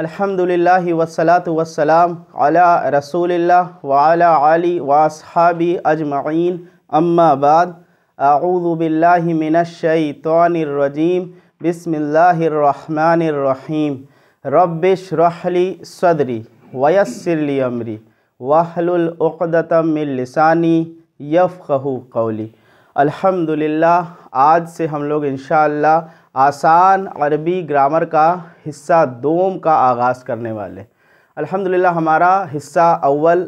अल्हम्दुलिल्लाह वसलात वसलाम अला रसूलिल्लाह वाला अली वासहाबी अजमैन अम्मा बाद आऊज़बिल्लिमिनशैतरजीम बसमीम रबिश रहली सदरी वयसरली अमरी लिसानी यफ़ू कौली अल्हम्दुलिल्लाह आज से हम लोग इन आसान अरबी ग्रामर का हिस्सा दोम का आगाज़ करने वाले अल्हम्दुलिल्लाह हमारा हिस्सा अव्वल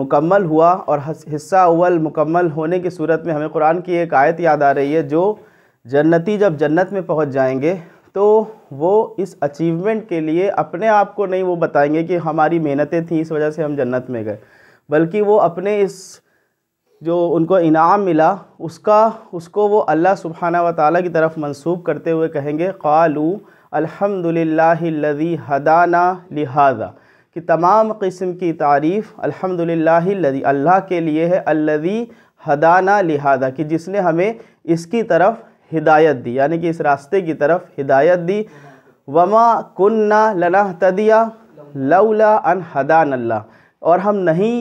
मुकम्मल हुआ और हिस्सा अव्वल मुकम्मल होने की सूरत में हमें कुरान की एक आयत याद आ रही है जो जन्नती जब जन्नत में पहुंच जाएंगे तो वो इस अचीवमेंट के लिए अपने आप को नहीं वो बताएंगे कि हमारी मेहनतें थीं इस वजह से हम जन्नत में गए बल्कि वो अपने इस जो उनको इनाम मिला उसका उसको वो अल्लाह सुबहाना व ताली की तरफ मंसूब करते हुए कहेंगे क़ालू अल्हम्दुलिल्लाहिल्लज़ी हदाना लिहाजा कि तमाम किस्म की तारीफ़ अल्हम्दुलिल्लाहिल्लज़ी अल्लाह के लिए है अल्लज़ी हदाना लिहाजा कि जिसने हमें इसकी तरफ हिदायत दी यानी कि इस रास्ते की तरफ हिदायत दी वमा कुन्ना लना तदिया लौला अन हदान अल्लाह और हम नहीं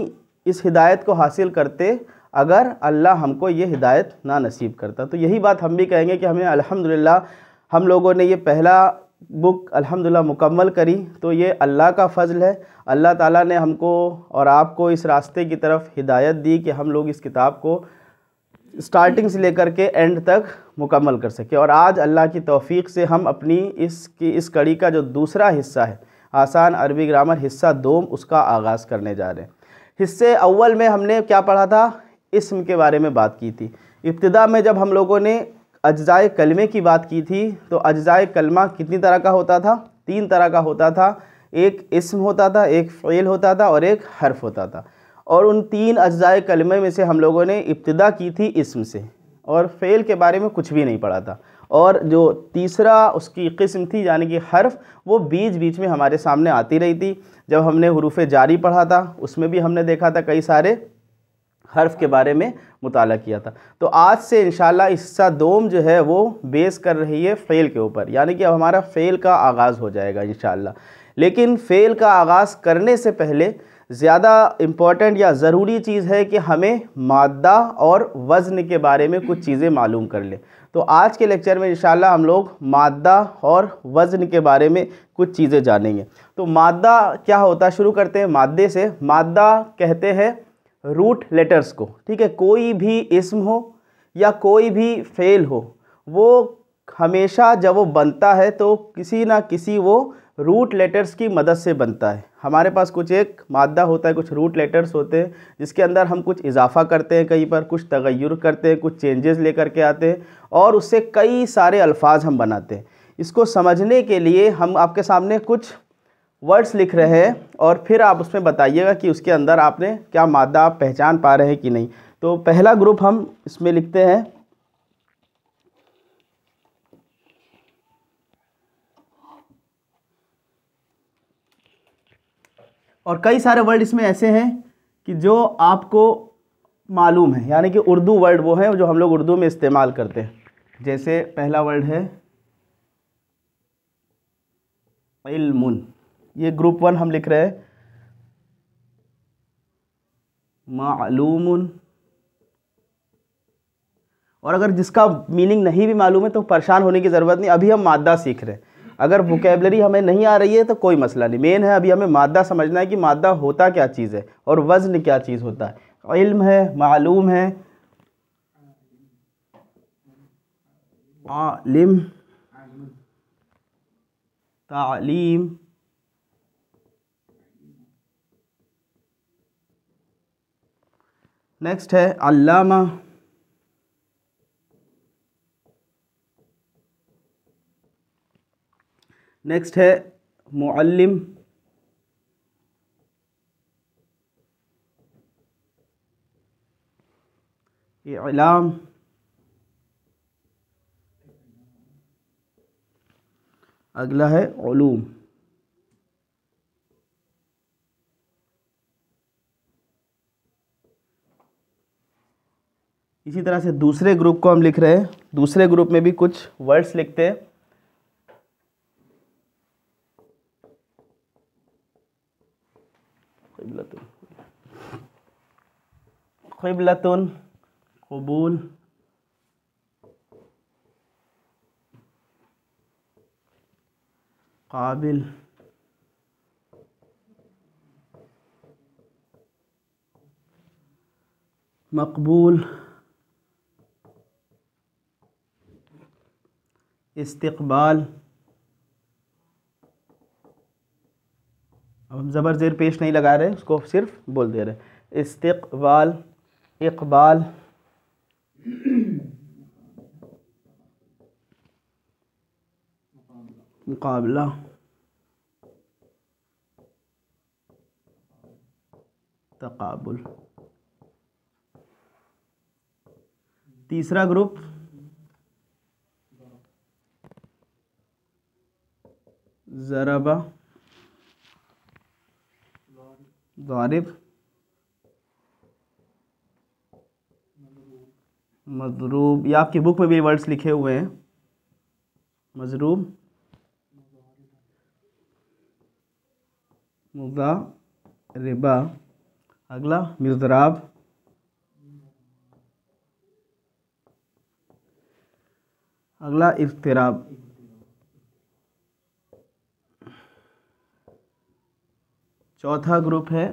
इस हिदायत को हासिल करते अगर अल्लाह हमको ये हिदायत ना नसीब करता तो यही बात हम भी कहेंगे कि हमें अल्हम्दुलिल्लाह हम लोगों ने ये पहला बुक अल्हम्दुलिल्लाह मुकम्मल करी तो ये अल्लाह का फ़ज़ल है अल्लाह ताला ने हमको और आपको इस रास्ते की तरफ हिदायत दी कि हम लोग इस किताब को स्टार्टिंग से लेकर के एंड तक मुकम्मल कर सके और आज अल्लाह की तौफीक से हम अपनी इसकी इस कड़ी का जो दूसरा हिस्सा है आसान अरबी ग्रामर हिस्सा दोम उसका आगाज़ करने जा रहे हैं हिस्से अव्वल में हमने क्या पढ़ा था इसम के बारे में बात की थी इब्तदा में जब हम लोगों ने अज्जाए कलमे की बात की थी तो अज्जाए कलमा कितनी तरह का होता था तीन तरह का होता था एक इसम होता था एक फ़ेल होता था और एक हर्फ होता था और उन तीन अज्जाए कलमे में से हम लोगों ने इब्तदा की थी इसम से और फ़ेल के बारे में कुछ भी नहीं पढ़ा था और जो तीसरा उसकी किस्म थी यानी कि हर्फ वो बीच बीच में हमारे सामने आती रही थी जब हमने हरूफ जारी पढ़ा था उसमें भी हमने देखा था कई सारे हर्फ के बारे में मुताल किया था तो आज से इन हिस्सा दोम जो है वो बेस कर रही है फ़ेल के ऊपर यानी कि अब हमारा फ़ेल का आगाज़ हो जाएगा इन लेकिन फ़ेल का आगाज़ करने से पहले ज़्यादा इम्पॉर्टेंट या ज़रूरी चीज़ है कि हमें मादा और वज़न के बारे में कुछ चीज़ें मालूम कर लें तो आज के लेक्चर में इन हम लोग मादा और वज़न के बारे में कुछ चीज़ें जानेंगे तो मादा क्या होता है शुरू करते हैं मादे से मादा कहते हैं रूट लेटर्स को ठीक है कोई भी इसम हो या कोई भी फेल हो वो हमेशा जब वो बनता है तो किसी ना किसी वो रूट लेटर्स की मदद से बनता है हमारे पास कुछ एक मादा होता है कुछ रूट लेटर्स होते हैं जिसके अंदर हम कुछ इजाफा करते हैं कहीं पर कुछ तगैर करते हैं कुछ चेंजेस लेकर के आते हैं और उससे कई सारे अल्फाज हम बनाते हैं इसको समझने के लिए हम आपके सामने कुछ वर्ड्स लिख रहे हैं और फिर आप उसमें बताइएगा कि उसके अंदर आपने क्या मादा आप पहचान पा रहे हैं कि नहीं तो पहला ग्रुप हम इसमें लिखते हैं और कई सारे वर्ड इसमें ऐसे हैं कि जो आपको मालूम है यानी कि उर्दू वर्ड वो हैं जो हम लोग उर्दू में इस्तेमाल करते हैं जैसे पहला वर्ड है इल्मुन ये ग्रुप वन हम लिख रहे हैं मालूम और अगर जिसका मीनिंग नहीं भी मालूम है तो परेशान होने की ज़रूरत नहीं अभी हम मादा सीख रहे हैं अगर वोकेबलरी हमें नहीं आ रही है तो कोई मसला नहीं मेन है अभी हमें मादा समझना है कि मादा होता क्या चीज़ है और वज़न क्या चीज़ होता है इल्म है मालूम है आलिम तालीम नेक्स्ट है अल्लामा नेक्स्ट है मुअल्लिम इलाम अगला है ओलूम इसी तरह से दूसरे ग्रुप को हम लिख रहे हैं दूसरे ग्रुप में भी कुछ वर्ड्स लिखते हैं खबलतन कबूल काबिल मकबूल इस्तबाल अब हम ज़बर ज़ेर पेश नहीं लगा रहे उसको सिर्फ बोल दे रहे इस्तबाल इकबाल मुकाबला तकबुल तीसरा ग्रुप ज़राबा ज़ारिब मजरूब या आपकी बुक में भी वर्ड्स लिखे हुए हैं मजरूब मुदा रिबा अगला मिजराब अगला इफ्तराब चौथा ग्रुप है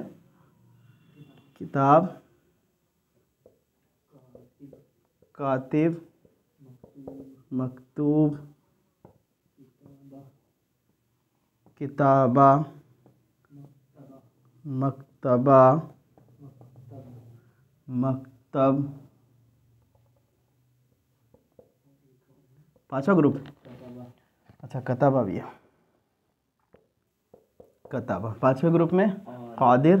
किताब कातिब मकतूब किताबा मकतबा मकतब पाँचों ग्रुप अच्छा कताबा भी है कतब पाँचवें ग्रुप में कादिर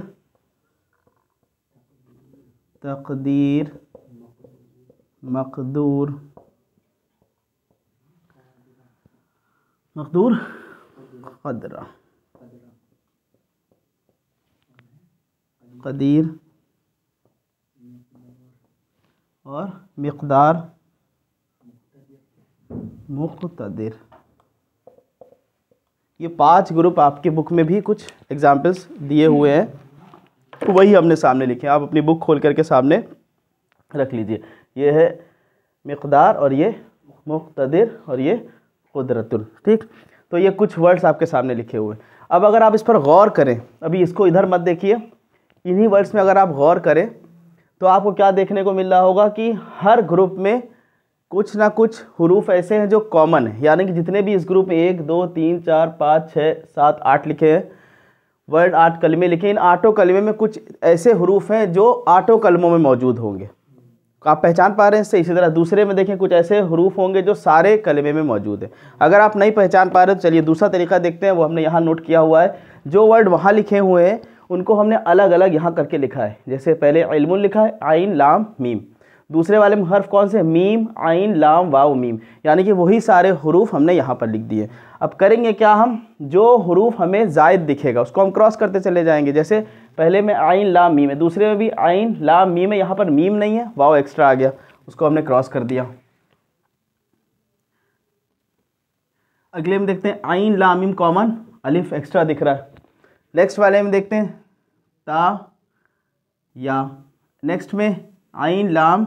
तकदीर मकदूर मकदूर कदरा कदीर और मकदार मुख्तर ये पांच ग्रुप आपके बुक में भी कुछ एग्जाम्पल्स दिए हुए हैं तो वही हमने सामने लिखे आप अपनी बुक खोल करके सामने रख लीजिए ये है मकदार और ये मुख्तर और ये कुदरतुल ठीक तो ये कुछ वर्ड्स आपके सामने लिखे हुए अब अगर आप इस पर गौर करें अभी इसको इधर मत देखिए इन्हीं वर्ड्स में अगर आप गौर करें तो आपको क्या देखने को मिल रहा होगा कि हर ग्रुप में कुछ ना कुछ हरूफ ऐसे हैं जो कॉमन है यानी कि जितने भी इस ग्रुप में एक दो तीन चार पाँच छः सात आठ लिखे हैं वर्ड आठ कलमे लिखे इन आठों कलमे में कुछ ऐसे हरूफ हैं जो आठों कलमों में मौजूद होंगे तो आप पहचान पा रहे हैं इससे इसी तरह दूसरे में देखें कुछ ऐसे हरूफ होंगे जो सारे कलमे में मौजूद हैं अगर आप नहीं पहचान पा रहे तो चलिए दूसरा तरीका देखते हैं वो हमने यहाँ नोट किया हुआ है जो वर्ड वहाँ लिखे हुए हैं उनको हमने अलग अलग यहाँ करके लिखा है जैसे पहले इलम लिखा है आइन लाम मीम दूसरे वाले में हर्फ कौन से मीम आइन लाम वाव मीम यानी कि वही सारे हरूफ हमने यहाँ पर लिख दिए अब करेंगे क्या हम जो हरूफ हमें जायद दिखेगा उसको हम क्रॉस करते चले जाएंगे जैसे पहले में आइन लाम मीम है दूसरे में भी आइन लाम मीम है यहाँ पर मीम नहीं है वाव एक्स्ट्रा आ गया उसको हमने क्रॉस कर दिया अगले में देखते हैं आइन लाम मीम कॉमन अलिफ एक्स्ट्रा दिख रहा है नेक्स्ट वाले में देखते हैं ता या नेक्स्ट में आइन लाम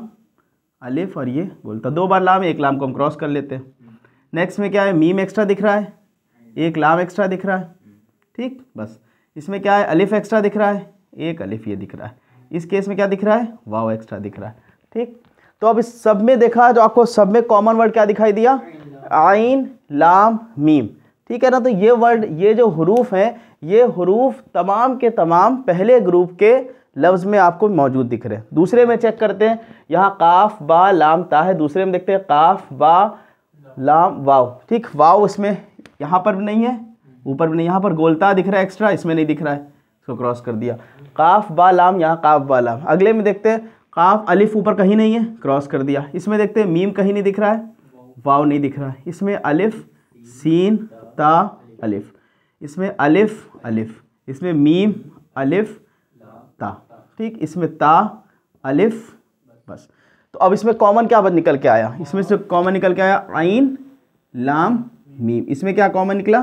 अलिफ और ये बोलता दो बार लाम एक लाम को हम क्रॉस कर लेते हैं नेक्स्ट में क्या है मीम एक्स्ट्रा दिख रहा है एक लाम एक्स्ट्रा दिख रहा है ठीक बस इसमें क्या है अलिफ एक्स्ट्रा दिख रहा है एक अलिफ ये दिख रहा है इस केस में क्या दिख रहा है वाव एक्स्ट्रा दिख रहा है ठीक तो अब इस सब में देखा जो आपको सब में कॉमन वर्ड क्या दिखाई दिया आइन लाम मीम ठीक है ना तो ये वर्ड ये जो हरूफ हैं ये हरूफ तमाम के तमाम पहले ग्रुप के लफ्ज़ में आपको मौजूद दिख रहे हैं दूसरे में चेक करते हैं यहाँ काफ बा लाम ता है दूसरे में देखते हैं काफ बा लाम वाव ठीक वाव इसमें यहाँ पर भी नहीं है ऊपर भी नहीं यहाँ पर गोलता दिख रहा है एक्स्ट्रा इसमें नहीं दिख रहा है इसको क्रॉस कर दिया काफ बा लाम यहाँ काफ बा लाम अगले में देखते हैं काफ अलिफ ऊपर कहीं नहीं है क्रॉस कर दिया इसमें देखते हैं मीम कहीं नहीं दिख रहा है वाव नहीं दिख रहा है इसमें अलिफ सीन ता अलिफ इसमें अलिफ अलिफ इसमें मीम अलिफ ता ठीक इसमें ता अलिफ बस तो अब इसमें कॉमन क्या बद निकल के आया इसमें से कॉमन निकल के आया आइन लाम मीम इसमें क्या कॉमन निकला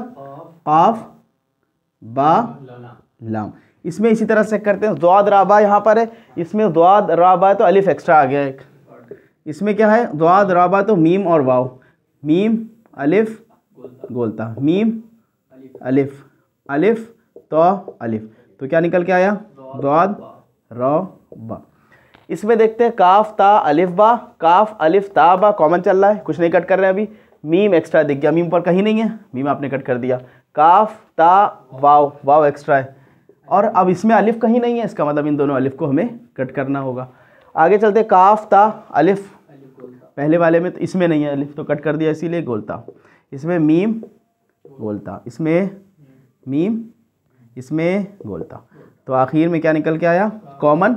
काफ बा लाम इसमें इसी तरह से करते हैं दुआद राबा यहाँ पर है इसमें दुआद राबा तो अलिफ एक्स्ट्रा आ गया एक इसमें क्या है दुआद राबा तो मीम और वाव मीम अलिफ गोलता मीम अलिफ अलिफ तो अलिफ तो क्या निकल के आया दुआद रबा इसमें देखते हैं काफ ता अलिफ बा काफ अलिफ ता बा कॉमन चल रहा है कुछ नहीं कट कर रहे अभी मीम एक्स्ट्रा दिख गया मीम पर कहीं नहीं है मीम आपने कट कर दिया काफ ता वाव वाव एक्स्ट्रा है और अब इसमें अलिफ कहीं नहीं है इसका मतलब इन दोनों अलिफ को हमें कट करना होगा आगे चलते काफ ता अलिफ पहले वाले में तो इसमें नहीं है अलिफ तो कट कर दिया इसीलिए गोलता इसमें मीम गोलता इसमें मीम इसमें गोलता तो आखिर में क्या निकल के आया कॉमन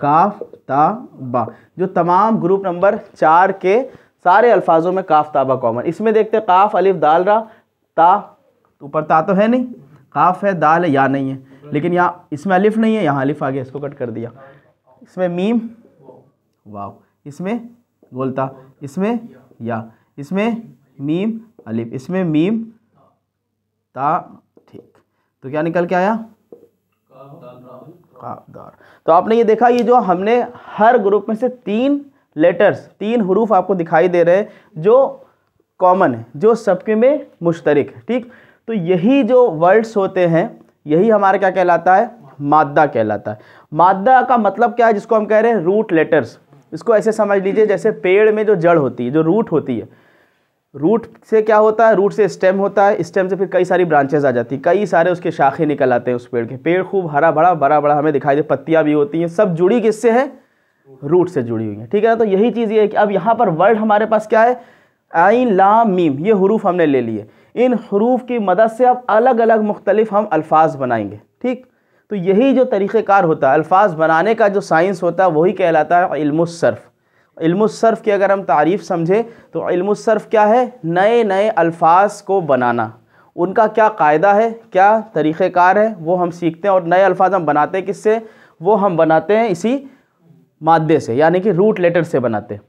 काफ ता बा जो तमाम ग्रुप नंबर चार के सारे अल्फाजों में काफ ताबा कॉमन इसमें देखते हैं काफ अलिफ दाल रा ता तो ऊपर ता तो है नहीं काफ है दाल है या नहीं है लेकिन यहाँ इसमें अलिफ नहीं है यहाँ अलिफ आ गया इसको कट कर दिया इसमें मीम वाह इसमें बोलता इसमें या इसमें मीम अलिफ इसमें मीम ता ठीक तो क्या निकल के आया काफदार तो आपने ये देखा ये जो हमने हर ग्रुप में से तीन लेटर्स तीन हरूफ आपको दिखाई दे रहे हैं जो कॉमन है जो सबके में मुश्तरक है ठीक तो यही जो वर्ड्स होते हैं यही हमारा क्या कहलाता है मादा कहलाता है मादा का मतलब क्या है जिसको हम कह रहे हैं रूट लेटर्स इसको ऐसे समझ लीजिए जैसे पेड़ में जो जड़ होती है जो रूट होती है रूट से क्या होता है रूट से स्टेम होता है स्टेम से फिर कई सारी ब्रांचेज आ जाती है कई सारे उसके शाखे निकल आते हैं उस पेड़ के पेड़ खूब हरा भरा बड़ा बड़ा हमें दिखाई दे पत्तियाँ भी होती हैं सब जुड़ी किससे है रूट से जुड़ी हुई है ठीक है ना तो यही चीज़ ये है कि अब यहाँ पर वर्ड हमारे पास क्या है आई ला मीम ये हरूफ हमने ले लिए इन हरूफ की मदद से अब अलग अलग मुख्तलिफ हम अल्फाज बनाएंगे ठीक तो यही जो तरीक़ेकार होता है अल्फाज बनाने का जो साइंस होता है वही कहलाता है इल्मुसर्फ़ इल्मुसर्फ़ की अगर हम तारीफ़ समझें तो इल्मुसर्फ़ क्या है नए नए अल्फाज को बनाना उनका क्या कायदा है क्या तरीक़ेकार है वो हम सीखते हैं और नए अल्फाज हम बनाते हैं किससे वो हम बनाते हैं इसी मादे से यानी कि रूट लेटर से बनाते हैं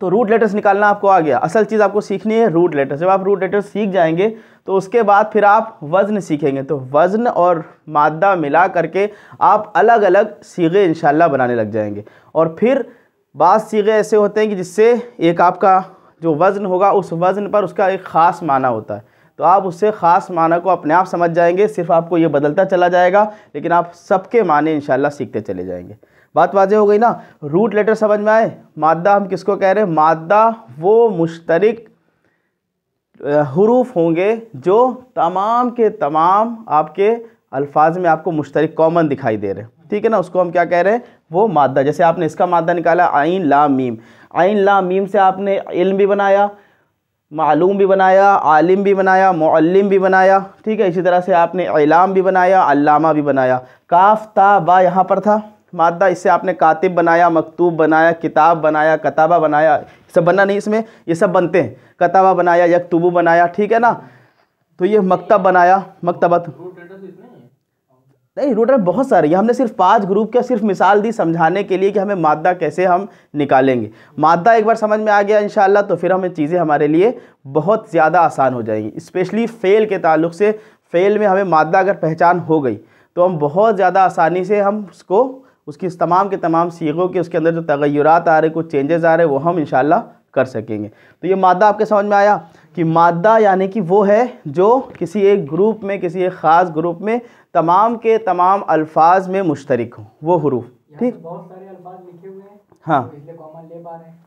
तो रूट लेटर्स निकालना आपको आ गया असल चीज़ आपको सीखनी है रूट लेटर्स जब आप रूट लेटर्स सीख जाएंगे तो उसके बाद फिर आप वज़न सीखेंगे तो वज़न और मादा मिला करके आप अलग अलग सीगे इन बनाने लग जाएंगे और फिर बाद सीगे ऐसे होते हैं कि जिससे एक आपका जो वज़न होगा उस वज़न पर उसका एक ख़ास माना होता है तो आप उससे ख़ास माना को अपने आप समझ जाएंगे सिर्फ आपको ये बदलता चला जाएगा लेकिन आप सबके माने इन सीखते चले जाएंगे बात वाजह हो गई ना रूट लेटर समझ में आए मादा हम किसको कह रहे हैं मादा वो मुश्तरक हरूफ होंगे जो तमाम के तमाम आपके अल्फाज में आपको मुश्तरक कॉमन दिखाई दे रहे हैं ठीक है ना उसको हम क्या कह रहे हैं वो मादा जैसे आपने इसका मादा निकाला आइन ला मीम आइन ला मीम से आपने इल्म भी बनाया मालूम भी बनाया आलिम भी बनाया मुअल्लिम भी बनाया ठीक है इसी तरह से आपने इलाम भी बनाया अल्लामा भी बनाया काफ ता बा यहाँ पर था मादा इससे आपने कातिब बनाया मकतूब बनाया किताब बनाया कताबा बनाया सब बनना नहीं इसमें ये सब बनते हैं कताबा बनाया यकतुबू बनाया ठीक है ना तो ये मकतब बनाया मकतबत नहीं रूटर बहुत सारे हमने सिर्फ पांच ग्रुप का सिर्फ मिसाल दी समझाने के लिए कि हमें मादा कैसे हम निकालेंगे मादा एक बार समझ में आ गया इन तो फिर हमें चीज़ें हमारे लिए बहुत ज़्यादा आसान हो जाएंगी स्पेशली फ़ेल के ताल्लुक से फ़ेल में हमें मादा अगर पहचान हो गई तो हम बहुत ज़्यादा आसानी से हम उसको उसकी तमाम के तमाम सीखों के उसके अंदर जो तगैरत आ रहे कुछ चेंजेस आ रहे वो हम इन कर सकेंगे तो ये मादा आपके समझ में आया कि मादा यानी कि वो है जो किसी एक ग्रुप में किसी एक ख़ास ग्रुप में तमाम के तमाम अल्फाज में मुश्तरक हों वो हरूफ ठीक तो बहुत सारे अल्फाज लिखे हुए हैं हाँ तो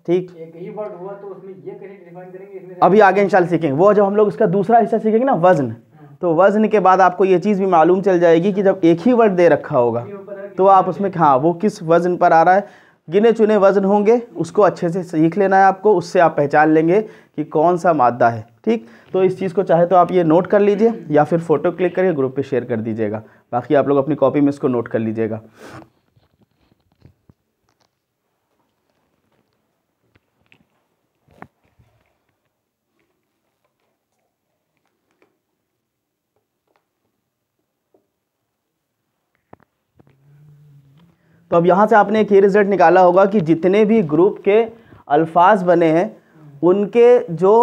ठीक तो अभी आगे इंशाल सीखेंगे वो जब हम लोग उसका दूसरा हिस्सा सीखेंगे ना वज़न हाँ। तो वज़न के बाद आपको ये चीज़ भी मालूम चल जाएगी कि जब एक ही वर्ड दे रखा होगा तो आप उसमें हाँ वो किस वज़न पर आ रहा है गिने चुने वज़न होंगे उसको अच्छे से सीख लेना है आपको उससे आप पहचान लेंगे कि कौन सा मादा है ठीक तो इस चीज़ को चाहे तो आप ये नोट कर लीजिए या फिर फ़ोटो क्लिक करके ग्रुप पे शेयर कर दीजिएगा बाकी आप लोग अपनी कॉपी में इसको नोट कर लीजिएगा तो अब यहाँ से आपने एक ये रिज़ल्ट निकाला होगा कि जितने भी ग्रुप के अल्फाज बने हैं उनके जो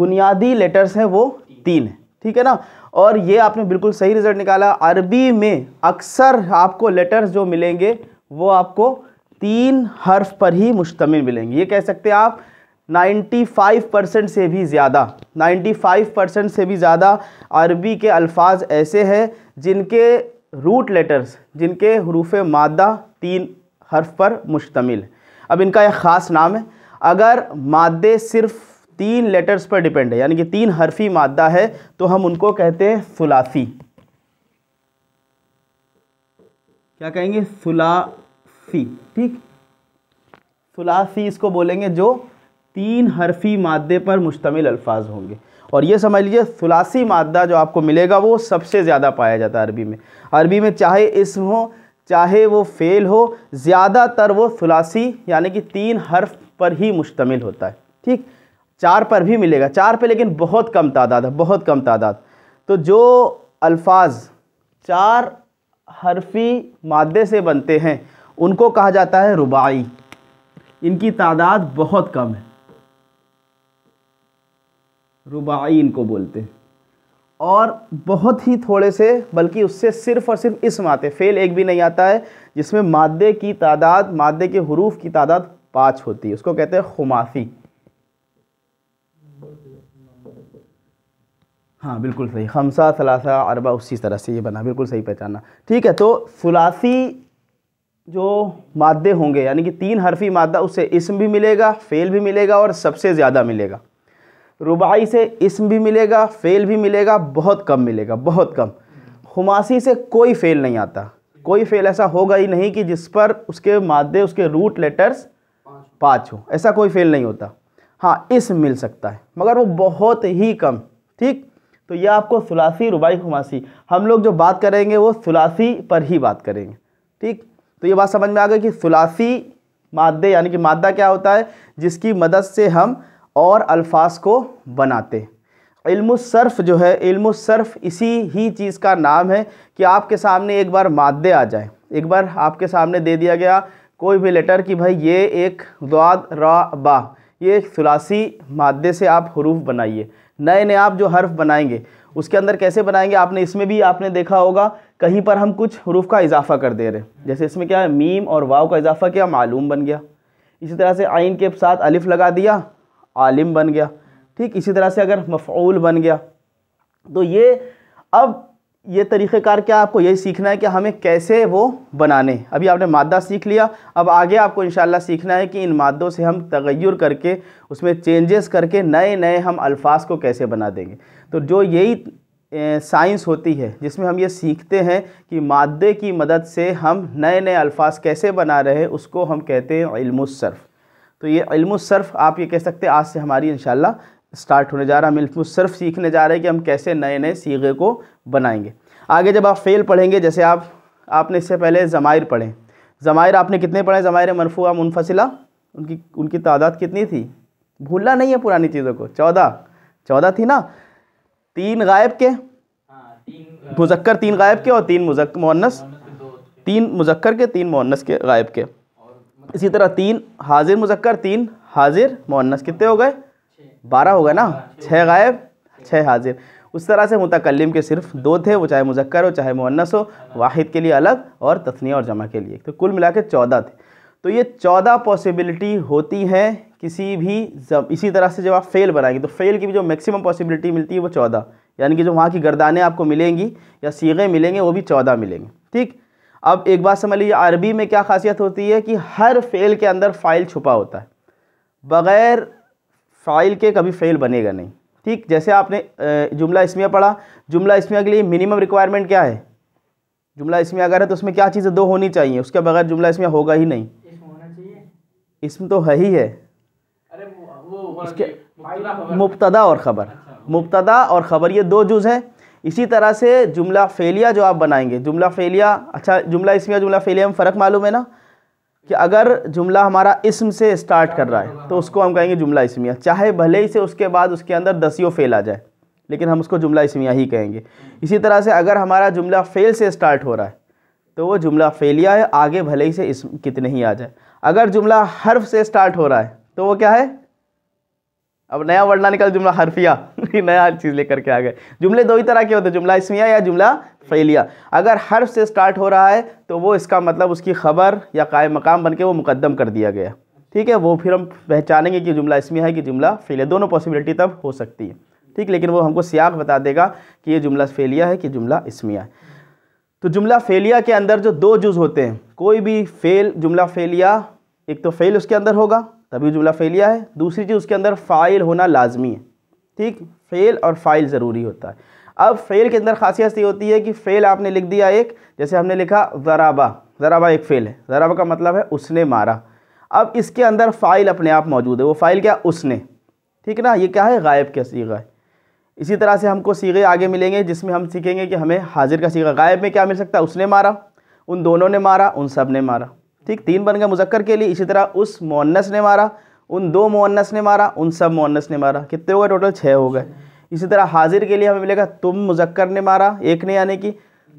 बुनियादी लेटर्स हैं वो तीन हैं ठीक है ना और ये आपने बिल्कुल सही रिज़ल्ट निकाला अरबी में अक्सर आपको लेटर्स जो मिलेंगे वो आपको तीन हर्फ पर ही मुश्तमिल मिलेंगे ये कह सकते हैं आप 95 परसेंट से भी ज़्यादा 95 परसेंट से भी ज़्यादा अरबी के अल्फाज ऐसे हैं जिनके रूट लेटर्स जिनके हरूफ मादा तीन हर्फ पर मुश्तमिल अब इनका एक ख़ास नाम है अगर मादे सिर्फ तीन लेटर्स पर डिपेंड है यानी कि तीन हरफी मादा है तो हम उनको कहते हैं सुलासी क्या कहेंगे सुलासी ठीक सुलासी इसको बोलेंगे जो तीन हरफी मादे पर मुश्तमिल अल्फाज होंगे और ये समझ लीजिए सुलासी मादा जो आपको मिलेगा वो सबसे ज़्यादा पाया जाता है अरबी में अरबी में चाहे इसम हो चाहे वो फेल हो ज़्यादातर वो सुलासी यानी कि तीन हर्फ पर ही मुश्तमिल होता है ठीक चार पर भी मिलेगा चार पे लेकिन बहुत कम तादाद है बहुत कम तादाद तो जो अल्फाज चार हरफी मादे से बनते हैं उनको कहा जाता है रुबाई इनकी तादाद बहुत कम है रुबाई इनको बोलते हैं और बहुत ही थोड़े से बल्कि उससे सिर्फ और सिर्फ इसम आते फेल एक भी नहीं आता है जिसमें मादे की तादाद मादे के हरूफ की तादाद पाँच होती है उसको कहते हैं खुमाफी हाँ बिल्कुल सही खमसा सलासा अरबा उसी तरह से ये बना बिल्कुल सही पहचाना ठीक है तो सलासी जो मादे होंगे यानी कि तीन हरफी मादा उससे इसम भी मिलेगा फेल भी मिलेगा और सबसे ज़्यादा मिलेगा रुबाई से इसम भी मिलेगा फ़ेल भी मिलेगा बहुत कम मिलेगा बहुत कम हमासी से कोई फ़ेल नहीं आता कोई फ़ेल ऐसा होगा ही नहीं कि जिस पर उसके मादे उसके रूट लेटर्स पाँच हो ऐसा कोई फ़ेल नहीं होता हाँ इसम मिल सकता है मगर वो बहुत ही कम ठीक तो यह आपको सुलासी रुबाई खुमासी हम लोग जो बात करेंगे वो सुलासी पर ही बात करेंगे ठीक तो ये बात समझ में आ गई कि सुलासी मादे यानी कि मादा क्या होता है जिसकी मदद से हम और अल्फाज को बनाते इल्मुसर्फ़ जो है इल्मुसर्फ़ इसी ही चीज़ का नाम है कि आपके सामने एक बार मादे आ जाए एक बार आपके सामने दे दिया गया कोई भी लेटर कि भाई ये एक द्वाद रा बा ये एक सुलासी मादे से आप हरूफ बनाइए नए नए आप जो हर्फ बनाएंगे उसके अंदर कैसे बनाएंगे आपने इसमें भी आपने देखा होगा कहीं पर हम कुछ हरूफ का इजाफा कर दे रहे हैं जैसे इसमें क्या है मीम और वाव का इजाफा किया मालूम बन गया इसी तरह से आइन के साथ अलिफ लगा दिया आलिम बन गया ठीक इसी तरह से अगर मफूल बन गया तो ये अब ये तरीक़ेकार क्या आपको यही सीखना है कि हमें कैसे वो बनाने अभी आपने मादा सीख लिया अब आगे आपको इन सीखना है कि इन मादों से हम तगैर करके उसमें चेंजेस करके नए नए हम अल्फाज को कैसे बना देंगे तो जो यही साइंस होती है जिसमें हम ये सीखते हैं कि मादे की मदद से हम नए नए अल्फाज कैसे बना रहे उसको हम कहते हैं इल्मुसर्फ़ तो ये सर्फ़ आप ये कह सकते हैं आज से हमारी इन स्टार्ट होने जा रहा है हम सर्फ़ सीखने जा रहे हैं कि हम कैसे नए नए सीगे को बनाएंगे आगे जब आप फ़ेल पढ़ेंगे जैसे आप आपने इससे पहले ज़मायर पढ़े ज़मायर आपने कितने पढ़े ज़मायर मनफूआ मुनफसला उनकी उनकी तादाद कितनी थी भूलना नहीं है पुरानी चीज़ों को चौदह चौदह थी ना तीन गायब के मुजक्कर तीन गायब के और तीन मुजक मोनस तीन मुजक्कर के तीन मोनस के गायब के इसी तरह तीन हाजिर मुजक्कर तीन हाजिर मुन्नस कितने हो गए बारह हो गए ना छः गायब छः हाजिर उस तरह से मुतकलम के सिर्फ दो थे वो चाहे मुजक्कर हो चाहे मुन्नस हो वाहिद के लिए अलग और तथनी और जमा के लिए तो कुल मिला के चौदह थे तो ये चौदह पॉसिबिलिटी होती हैं किसी भी जब इसी तरह से जब आप फेल बनाएंगे तो फेल की भी जो मैक्सिमम पॉसिबिलिटी मिलती है वो चौदह यानी कि जो वहाँ की गर्दानें आपको मिलेंगी या सीगे मिलेंगे वो भी चौदह मिलेंगे ठीक अब एक बात समझ लीजिए अरबी में क्या खासियत होती है कि हर फ़ेल के अंदर फ़ाइल छुपा होता है बग़ैर फ़ाइल के कभी फ़ेल बनेगा नहीं ठीक जैसे आपने जुमला इसमिया पढ़ा जुमला इसमिया के लिए मिनिमम रिक्वायरमेंट क्या है जुमला इसमिया अगर है तो उसमें क्या चीज़ें दो होनी चाहिए उसके बगैर जुमला इसमिया होगा ही नहीं इसम तो है ही है अरे वो, उसके और ख़बर अच्छा, मुबतदा और ख़बर ये दो जुज़ हैं इसी तरह से जुमला फेलिया जो आप बनाएंगे जुमला फेलिया अच्छा जुमला इसमें और जुमला फेलिया में फ़र्क मालूम है ना कि अगर जुमला हमारा इसम से स्टार्ट कर रहा है तो उसको हम कहेंगे जुमला इसमिया चाहे भले ही से उसके बाद उसके अंदर दसियों फेल आ जाए लेकिन हम उसको जुमला इसमिया ही कहेंगे इसी तरह से अगर हमारा जुमला फेल से स्टार्ट हो रहा है तो वो जुमला फेलिया है आगे भले ही से इसम कितने ही आ जाए अगर जुमला हर्फ से स्टार्ट हो रहा है तो वो क्या है अब नया वर्ड ना निकल जुमला हरफिया नया चीज़ लेकर के आ गए जुमले दो ही तरह के होते हैं जुमला इसमिया या जुमला फ़ैलिया अगर हर्फ से स्टार्ट हो रहा है तो वो इसका मतलब उसकी खबर या काय मकाम बन के वो मुकदम कर दिया गया ठीक है वो फिर हम पहचानेंगे कि जुमला इसमिया है कि जुमला फ़ैलिया दोनों पॉसिबिलिटी तब हो सकती है ठीक लेकिन वो हमको सियाक बता देगा कि ये जुमला फ़ैलिया है कि जुमला इसमिया है तो जुमला फ़ैलिया के अंदर जो दो जुज़ होते हैं कोई भी फ़ेल जुमला फ़ैलिया एक तो फ़ेल उसके अंदर होगा तभी जुमला फेलिया है दूसरी चीज़ उसके अंदर फ़ाइल होना लाजमी है ठीक फ़ेल और फ़ाइल ज़रूरी होता है अब फ़ेल के अंदर खासियत ये होती है कि फ़ेल आपने लिख दिया एक जैसे हमने लिखा ज़राबा ज़राबा एक फ़ेल है ज़राबा का मतलब है उसने मारा अब इसके अंदर फ़ाइल अपने आप मौजूद है वो फ़ाइल क्या उसने ठीक ना ये क्या है गायब का सीगा है इसी तरह से हमको सीगे आगे मिलेंगे जिसमें हम सीखेंगे कि हमें हाजिर का सीगा गायब में क्या मिल सकता है उसने मारा उन दोनों ने मारा उन सब ने मारा ठीक तीन बन गए मुजक्कर के लिए इसी तरह उस मोनस ने मारा उन दो मोनस ने मारा उन सब मोनस ने मारा कितने हो गए टोटल छः हो गए इसी तरह हाजिर के लिए हमें मिलेगा तुम मुजक्कर ने मारा एक ने यानी कि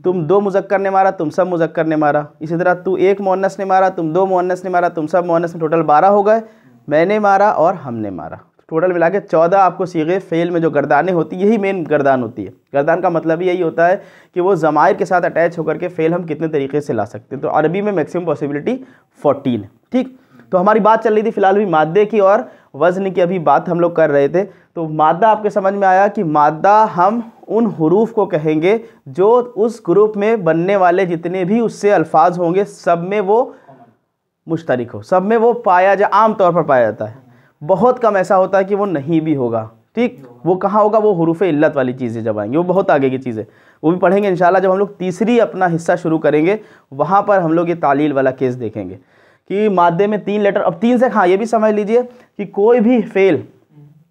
तुम दो मुजक्कर ने मारा तुम सब मुजक्कर ने मारा इसी तरह तू एक मोनस ने मारा तुम दो मोनस ने मारा तुम सब मोनस ने टोटल बारह हो गए मैंने मारा और हमने मारा टोटल मिला के चौदह आपको सीगे फेल में जो गर्दानें होती है यही मेन गर्दान होती है गर्दान का मतलब यही होता है कि वो ज़मायर के साथ अटैच होकर के फेल हम कितने तरीके से ला सकते हैं तो अरबी में मैक्सिमम पॉसिबिलिटी फोर्टीन ठीक तो हमारी बात चल रही थी फिलहाल भी मादे की और वज़न की अभी बात हम लोग कर रहे थे तो मादा आपके समझ में आया कि मादा हम उन हरूफ को कहेंगे जो उस ग्रुप में बनने वाले जितने भी उससे अल्फाज होंगे सब में वो मुश्तरक हो सब में वो पाया जाए आम तौर पर पाया जाता है बहुत कम ऐसा होता है कि वो नहीं भी होगा ठीक वो कहाँ होगा वो हरूफ इल्लत वाली चीज़ें जब आएंगी वो बहुत आगे की चीज़ें वो भी पढ़ेंगे इन जब हम लोग तीसरी अपना हिस्सा शुरू करेंगे वहाँ पर हम लोग ये तालील वाला केस देखेंगे कि मादे में तीन लेटर अब तीन से हाँ ये भी समझ लीजिए कि कोई भी फेल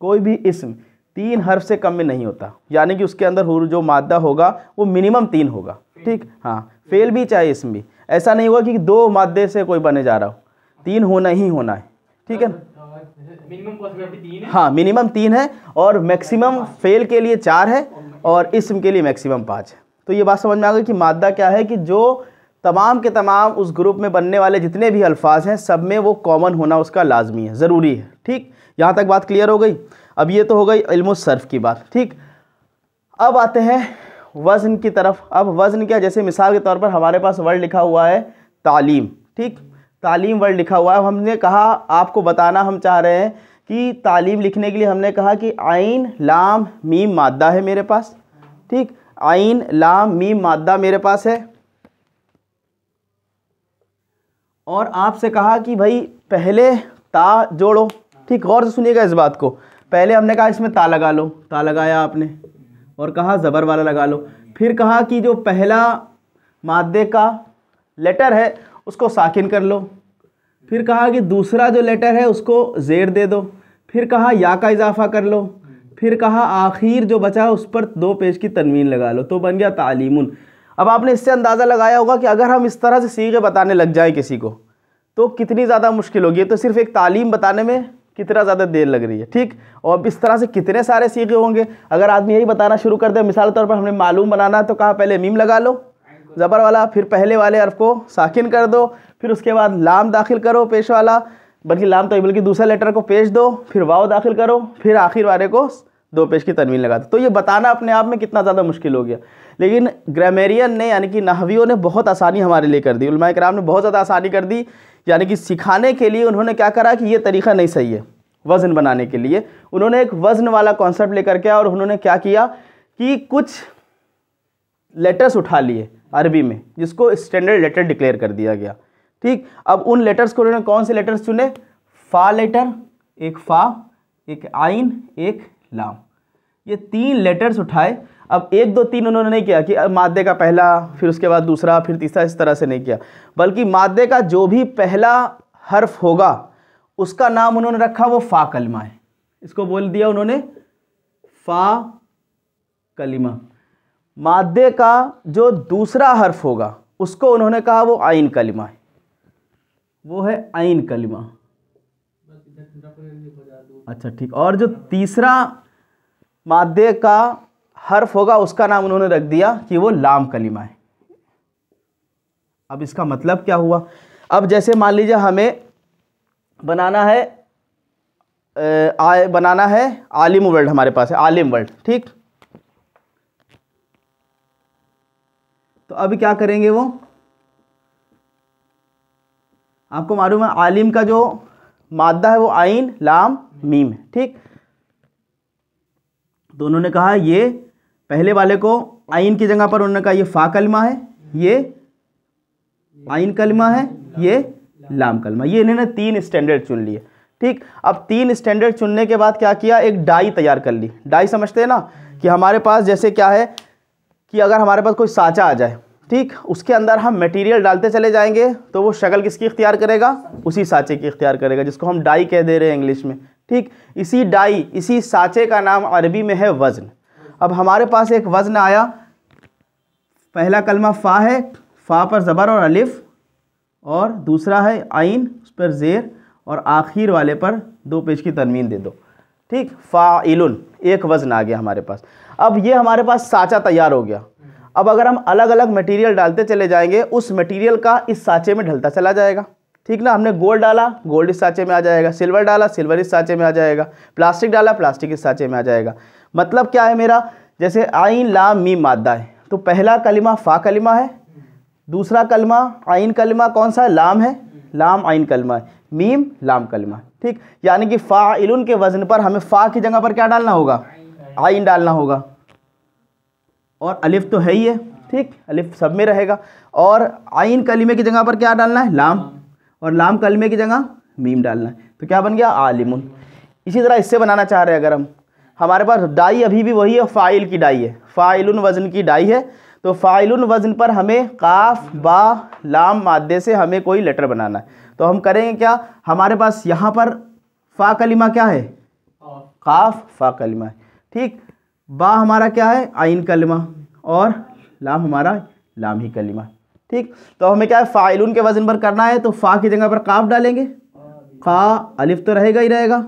कोई भी इसम तीन हर्फ से कम में नहीं होता यानी कि उसके अंदर जो मादा होगा वो मिनिमम तीन होगा ठीक हाँ फेल भी चाहे इसम भी ऐसा नहीं होगा कि दो मादे से कोई बने जा रहा हो तीन होना ही होना है ठीक है ना हाँ मिनिमम तीन है और मैक्सिमम फेल के लिए चार है और इसम के लिए मैक्सिमम पाँच है तो ये बात समझ में आ गई कि मादा क्या है कि जो तमाम के तमाम उस ग्रुप में बनने वाले जितने भी अल्फाज हैं सब में वो कॉमन होना उसका लाजमी है ज़रूरी है ठीक यहाँ तक बात क्लियर हो गई अब ये तो हो गई इल्मसर्फ़ की बात ठीक अब आते हैं वज़न की तरफ अब वज़न क्या जैसे मिसाल के तौर पर हमारे पास वर्ड लिखा हुआ है तालीम ठीक तालीम वर्ड लिखा हुआ है हमने कहा आपको बताना हम चाह रहे हैं कि तालीम लिखने के लिए हमने कहा कि आइन लाम मीम मादा है मेरे पास ठीक आइन लाम मीम मादा मेरे पास है और आपसे कहा कि भाई पहले ता जोड़ो ठीक गौर से सुनिएगा इस बात को पहले हमने कहा इसमें ता लगा लो ता लगाया आपने और कहा ज़बर वाला लगा लो फिर कहा कि जो पहला मादे का लेटर है उसको साकिन कर लो फिर कहा कि दूसरा जो लेटर है उसको ज़ेर दे दो फिर कहा या का इजाफा कर लो फिर कहा आखिर जो बचा उस पर दो पेज की तनवीन लगा लो तो बन गया तालीम अब आपने इससे अंदाज़ा लगाया होगा कि अगर हम इस तरह से सीखे बताने लग जाए किसी को तो कितनी ज़्यादा मुश्किल होगी तो सिर्फ़ एक तालीम बताने में कितना ज़्यादा देर लग रही है ठीक और इस तरह से कितने सारे सीखे होंगे अगर आदमी यही बताना शुरू कर दे मिसाल तौर पर हमने मालूम बनाना तो कहा पहले मीम लगा लो ज़बर वाला फिर पहले वाले अरफ को साकििन कर दो फिर उसके बाद लाम दाखिल करो पेश वाला बल्कि लाम तो बल्कि दूसरा लेटर को पेश दो फिर वाव दाखिल करो फिर आखिर वाले को दो पेश की तनवीन लगा दो तो ये बताना अपने आप में कितना ज़्यादा मुश्किल हो गया लेकिन ग्रामेरियन ने यानी कि नहवियों ने बहुत आसानी हमारे लिए कर दी कराम ने बहुत ज़्यादा आसानी कर दी यानी कि सिखाने के लिए उन्होंने क्या करा कि ये तरीका नहीं सही है वज़न बनाने के लिए उन्होंने एक वज़न वाला कॉन्सेप्ट लेकर के और उन्होंने क्या किया कि कुछ लेटर्स उठा लिए अरबी में जिसको स्टैंडर्ड लेटर डिक्लेयर कर दिया गया ठीक अब उन लेटर्स को उन्होंने कौन से लेटर्स चुने फा लेटर एक फा एक आइन एक लाम ये तीन लेटर्स उठाए अब एक दो तीन उन्होंने नहीं किया कि मादे का पहला फिर उसके बाद दूसरा फिर तीसरा इस तरह से नहीं किया बल्कि मादे का जो भी पहला हर्फ होगा उसका नाम उन्होंने रखा वो फ़ा कलमा है इसको बोल दिया उन्होंने फ़ा कलिमा मादे का जो दूसरा हर्फ होगा उसको उन्होंने कहा वो आइन कलिमा है वो है आइन कलिमा अच्छा ठीक और जो तीसरा मादे का हर्फ होगा उसका नाम उन्होंने रख दिया कि वो लाम कलिमा है अब इसका मतलब क्या हुआ अब जैसे मान लीजिए हमें बनाना है आ, बनाना है आलिम वर्ल्ड हमारे पास है आलिम वर्ल्ड ठीक तो अब क्या करेंगे वो आपको मालूम है आलिम का जो मादा है वो आइन लाम मीम है ठीक तो उन्होंने कहा ये पहले वाले को आइन की जगह पर उन्होंने कहा ये फ़ा कलमा है ये आइन कलमा है ये लाम कलमा ये इन्होंने तीन स्टैंडर्ड चुन लिए ठीक अब तीन स्टैंडर्ड चुनने के बाद क्या किया एक डाई तैयार कर ली डाई समझते हैं ना कि हमारे पास जैसे क्या है कि अगर हमारे पास कोई साँचा आ जाए ठीक उसके अंदर हम मटेरियल डालते चले जाएंगे तो वो शक्ल किसकी इख्तियार करेगा उसी साँचे की इख्तियार करेगा जिसको हम डाई कह दे रहे हैं इंग्लिश में ठीक इसी डाई इसी साँचे का नाम अरबी में है वज़न अब हमारे पास एक वज़न आया पहला कलमा फ़ा है फ़ा पर ज़बर और अलिफ़ और दूसरा है आइन उस पर ज़ेर और आखिर वाले पर दो पेज की तनवीन दे दो ठीक फ़ा एक वज़न आ गया हमारे पास अब ये हमारे पास साँचा तैयार हो गया अब अगर हम अलग अलग मटेरियल डालते चले जाएंगे उस मटेरियल का इस साँचे में ढलता चला जाएगा ठीक ना हमने गोल्ड डाला गोल्ड इस साँचे में आ जाएगा सिल्वर डाला सिल्वर इस साँचे में आ जाएगा प्लास्टिक डाला प्लास्टिक इस साँचे में आ जाएगा मतलब क्या है मेरा जैसे आइन ला मी मादा है तो पहला कलिमा फ़ा कलिमा है दूसरा कलमा आइन कलमा कौन सा है लाम है लाम आइन कलमा है मीम लाम कलमा ठीक यानी कि फ़ा के वज़न पर हमें फ़ा की जगह पर क्या डालना होगा आइन डालना होगा और अलिफ तो है ही है ठीक अलिफ सब में रहेगा और आइन कलीमे की जगह पर क्या डालना है लाम और लाम कलमे की जगह मीम डालना है तो क्या बन गया आलिम इसी तरह इससे बनाना चाह रहे हैं अगर हम हमारे पास डाई अभी भी वही है फ़ाइल की डाई है फ़ाइल वज़न की डाई है तो फ़ाइल वज़न पर हमें काफ बा लाम मादे से हमें कोई लेटर बनाना है तो हम करेंगे क्या हमारे पास यहाँ पर फ़ा कलिमा क्या है काफ फ़ा कलिमा है ठीक बा हमारा क्या है आइन कलमा और लाम हमारा लाम ही कलमा ठीक तो हमें क्या है फ़ाइलून के वज़न पर करना है तो फ़ा की जगह पर काफ डालेंगे का अलिफ तो रहेगा ही रहेगा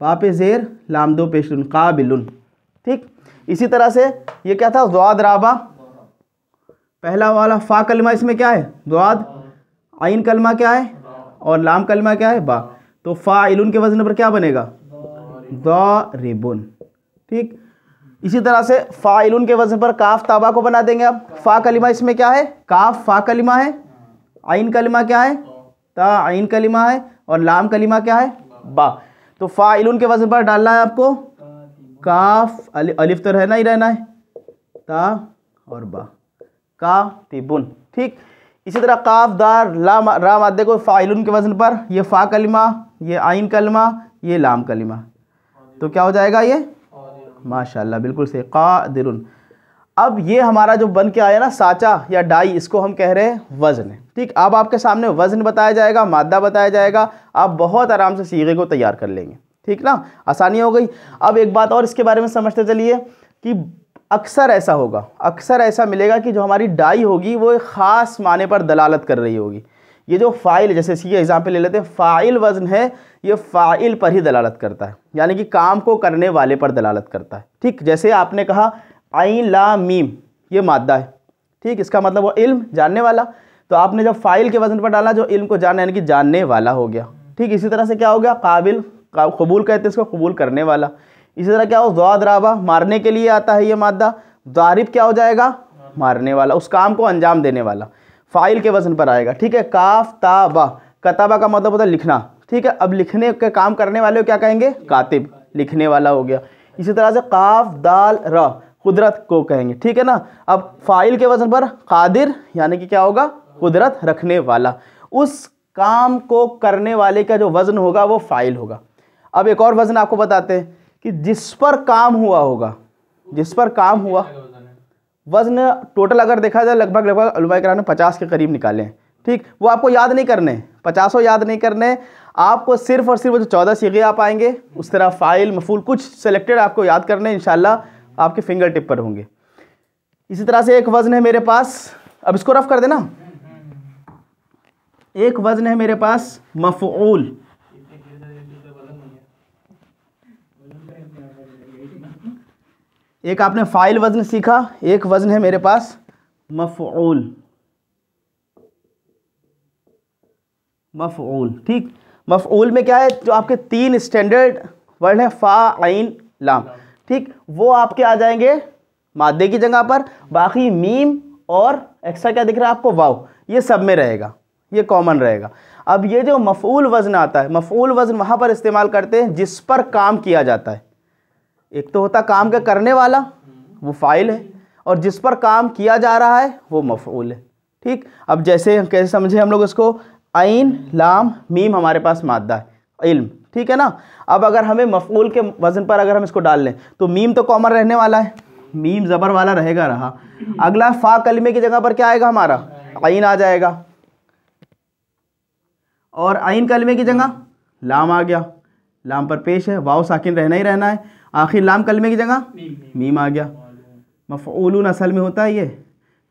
बा पे ज़ेर लाम दो पेशुन बिलुन ठीक इसी तरह से ये क्या था जवाद राबा पहला वाला फ़ा कलमा इसमें क्या है जवाद आइन कलमा क्या है और लाम कलमा क्या है बा तो फ़ा इलून के वज़न पर क्या बनेगा दिबुन ठीक इसी तरह से फ़ाइल के वजन पर काफ ताबा को बना देंगे आप फ़ा कलिमा इसमें क्या है काफ फ़ा कलिमा है आइन कलिमा क्या है ता आइन कलिमा है और लाम कलिमा क्या है बा तो फाइल के वजन पर डालना है आपको काफ अलिफ तो रहना ही रहना है ता और बा का तिबुन ठीक इसी तरह काफ दार ला राम आदे को फ़ाइल के वजन पर यह फ़ा कलिमा ये आइन कलिमा ये लाम कलिमा तो क्या हो जाएगा ये माशाल्लाह बिल्कुल से कादिर अब ये हमारा जो बन के आया ना साचा या डाई इसको हम कह रहे हैं वज़न ठीक अब आपके सामने वज़न बताया जाएगा मादा बताया जाएगा आप बहुत आराम से सीगे को तैयार कर लेंगे ठीक ना आसानी हो गई अब एक बात और इसके बारे में समझते चलिए कि अक्सर ऐसा होगा अक्सर ऐसा मिलेगा कि जो हमारी डाई होगी वो एक ख़ास माने पर दलालत कर रही होगी ये जो फ़ाइल जैसे इसी एग्ज़ाम्पल ले लेते हैं फ़ाइल वज़न है ये फ़ाइल पर ही दलालत करता है यानी कि काम को करने वाले पर दलालत करता है ठीक जैसे आपने कहा आई ला मीम ये मादा है ठीक इसका मतलब वो इल्म जानने वाला तो आपने जब फ़ाइल के वजन पर डाला जो इल्म को जानना यानी कि जानने वाला हो गया ठीक इसी तरह से क्या हो गया काबिल कबूल कहते हैं इसको कबूल करने वाला इसी तरह क्या हो जवा दराबा मारने के लिए आता है ये मादा दारिब क्या हो जाएगा मारने वाला उस काम को अंजाम देने वाला फ़ाइल के वजन पर आएगा ठीक है काफ ताबा कताबा का मतलब होता है लिखना ठीक है अब लिखने का काम करने वाले क्या कहेंगे कातिब लिखने वाला हो गया इसी तरह से काफ दाल र कुदरत को कहेंगे ठीक है ना अब फाइल के वजन पर कादिर यानी कि क्या होगा कुदरत रखने वाला उस काम को करने वाले का जो वज़न होगा वो फाइल होगा अब एक और वज़न आपको बताते हैं कि जिस पर काम हुआ होगा जिस पर काम हुआ वज़न टोटल अगर देखा जाए लगभग लगभग अलमा कराम ने पचास के करीब निकाले हैं ठीक वो आपको याद नहीं करने पचासों याद नहीं करने आपको सिर्फ और सिर्फ जो चौदह सीगे आप आएंगे उस तरह फाइल मफूल कुछ सेलेक्टेड आपको याद करने इन आपके फिंगर टिप पर होंगे इसी तरह से एक वज़न है मेरे पास अब इसको रफ कर देना एक वज़न है मेरे पास मफूल एक आपने फाइल वज़न सीखा एक वज़न है मेरे पास मफूल मफूल ठीक मफूल में क्या है जो आपके तीन स्टैंडर्ड वर्ड है फ़ा आइन लाम ठीक वो आपके आ जाएंगे मादे की जगह पर बाकी मीम और एक्स्ट्रा क्या दिख रहा है आपको वाव ये सब में रहेगा ये कॉमन रहेगा अब ये जो मफूल वज़न आता है मफूल वज़न वहाँ पर इस्तेमाल करते हैं जिस पर काम किया जाता है एक तो होता काम का करने वाला वो फ़ाइल है और जिस पर काम किया जा रहा है वो मफूल है ठीक अब जैसे कैसे समझे हम लोग इसको आइन लाम मीम हमारे पास मादा है इल्म ठीक है ना अब अगर हमें मफूल के वजन पर अगर हम इसको डाल लें तो मीम तो कॉमन रहने वाला है मीम ज़बर वाला रहेगा रहा अगला फ़ा कलमे की जगह पर क्या आएगा हमारा आइन आ जाएगा और आइन कलमे की जगह लाम आ गया लाम पर पेश है वाव साकिन रहना ही रहना है आखिर लाम कलमे की जगह मीम आ गया मफूल असल में होता है ये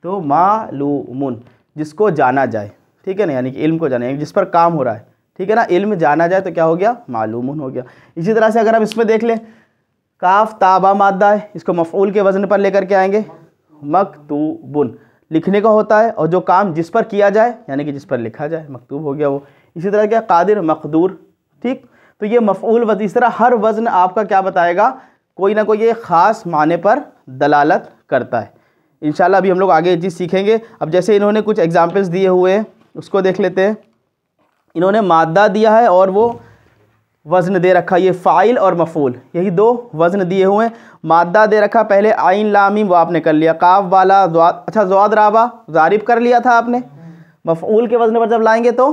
तो मालूमुन जिसको जाना जाए ठीक है ना यानी कि इल्म को जाने जिस पर काम हो रहा है ठीक है ना इल्म जाना जाए तो क्या हो गया मालूम हो गया इसी तरह से अगर हम इसमें देख लें काफ ताबा मादा है इसको मफूल के वज़न पर लेकर के आएंगे मकतूबन लिखने का होता है और जो काम जिस पर किया जाए यानी कि जिस पर लिखा जाए मकतूब हो गया वो इसी तरह क्या कादिर मकदूर ठीक तो ये मफूल वजन इस तरह हर वज़न आपका क्या बताएगा कोई ना कोई ये ख़ास माने पर दलालत करता है इन अभी हम लोग आगे चीज़ सीखेंगे अब जैसे इन्होंने कुछ एग्ज़ाम्पल्स दिए हुए हैं उसको देख लेते हैं इन्होंने मादा दिया है और वो वज़न दे रखा ये फ़ाइल और मफूल यही दो वज़न दिए हुए हैं मादा दे रखा पहले आइन लामी वो आपने कर लिया काव वाला अच्छा जवाद राबा जारिब कर लिया था आपने मफूल के वज़न पर जब लाएंगे तो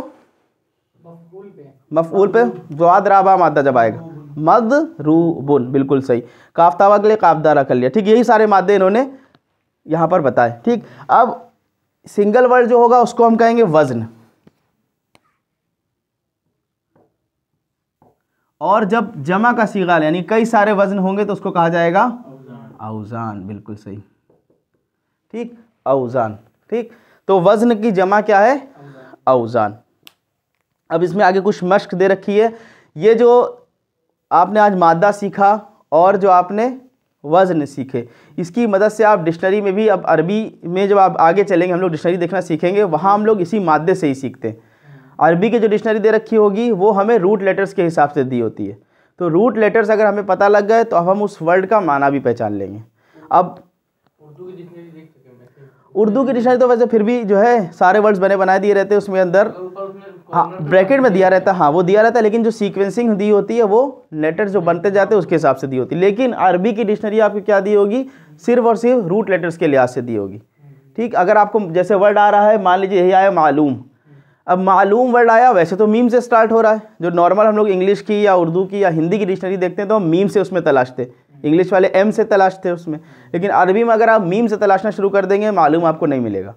मफूल पे जवाद राबा मादा जब आएगा मद रू बुन बिल्कुल सही काफ्तावा के लिए दारा कर लिया ठीक यही सारे मादे इन्होंने यहाँ पर बताए ठीक अब सिंगल वर्ड जो होगा उसको हम कहेंगे वजन और जब जमा का सीगाल यानी कई सारे वजन होंगे तो उसको कहा जाएगा औजान बिल्कुल सही ठीक औजान ठीक तो वजन की जमा क्या है अवजान अब इसमें आगे कुछ मश्क दे रखी है ये जो आपने आज मादा सीखा और जो आपने वज़न सीखे इसकी मदद से आप डिक्शनरी में भी अब अरबी में जब आप आगे चलेंगे हम लोग डिक्शनरी देखना सीखेंगे वहाँ हम लोग इसी मादे से ही सीखते हैं अरबी की जो डिक्शनरी दे रखी होगी वो हमें रूट लेटर्स के हिसाब से दी होती है तो रूट लेटर्स अगर हमें पता लग गए तो अब हम उस वर्ड का माना भी पहचान लेंगे अब उर्दू की डिक्शनरी तो वैसे फिर भी जो है सारे वर्ड्स बने बनाए दिए रहते हैं उसमें अंदर हाँ ब्रैकेट में दिया रहता है हाँ वो दिया रहता है लेकिन जो सीक्वेंसिंग दी होती है वो लेटर जो बनते जाते हैं उसके हिसाब से दी होती है लेकिन अरबी की डिक्शनरी आपको क्या दी होगी सिर्फ और सिर्फ रूट लेटर्स के लिहाज से दी होगी ठीक अगर आपको जैसे वर्ड आ रहा है मान लीजिए यही आया मालूम अब मालूम वर्ड आया वैसे तो मीम से स्टार्ट हो रहा है जो नॉर्मल हम लोग इंग्लिश की या उर्दू की या हिंदी की डिक्शनरी देखते हैं तो हम मीम से उसमें तलाशते इंग्लिश वाले एम से तलाशते उसमें लेकिन अरबी में अगर आप मीम से तलाशना शुरू कर देंगे मालूम आपको नहीं मिलेगा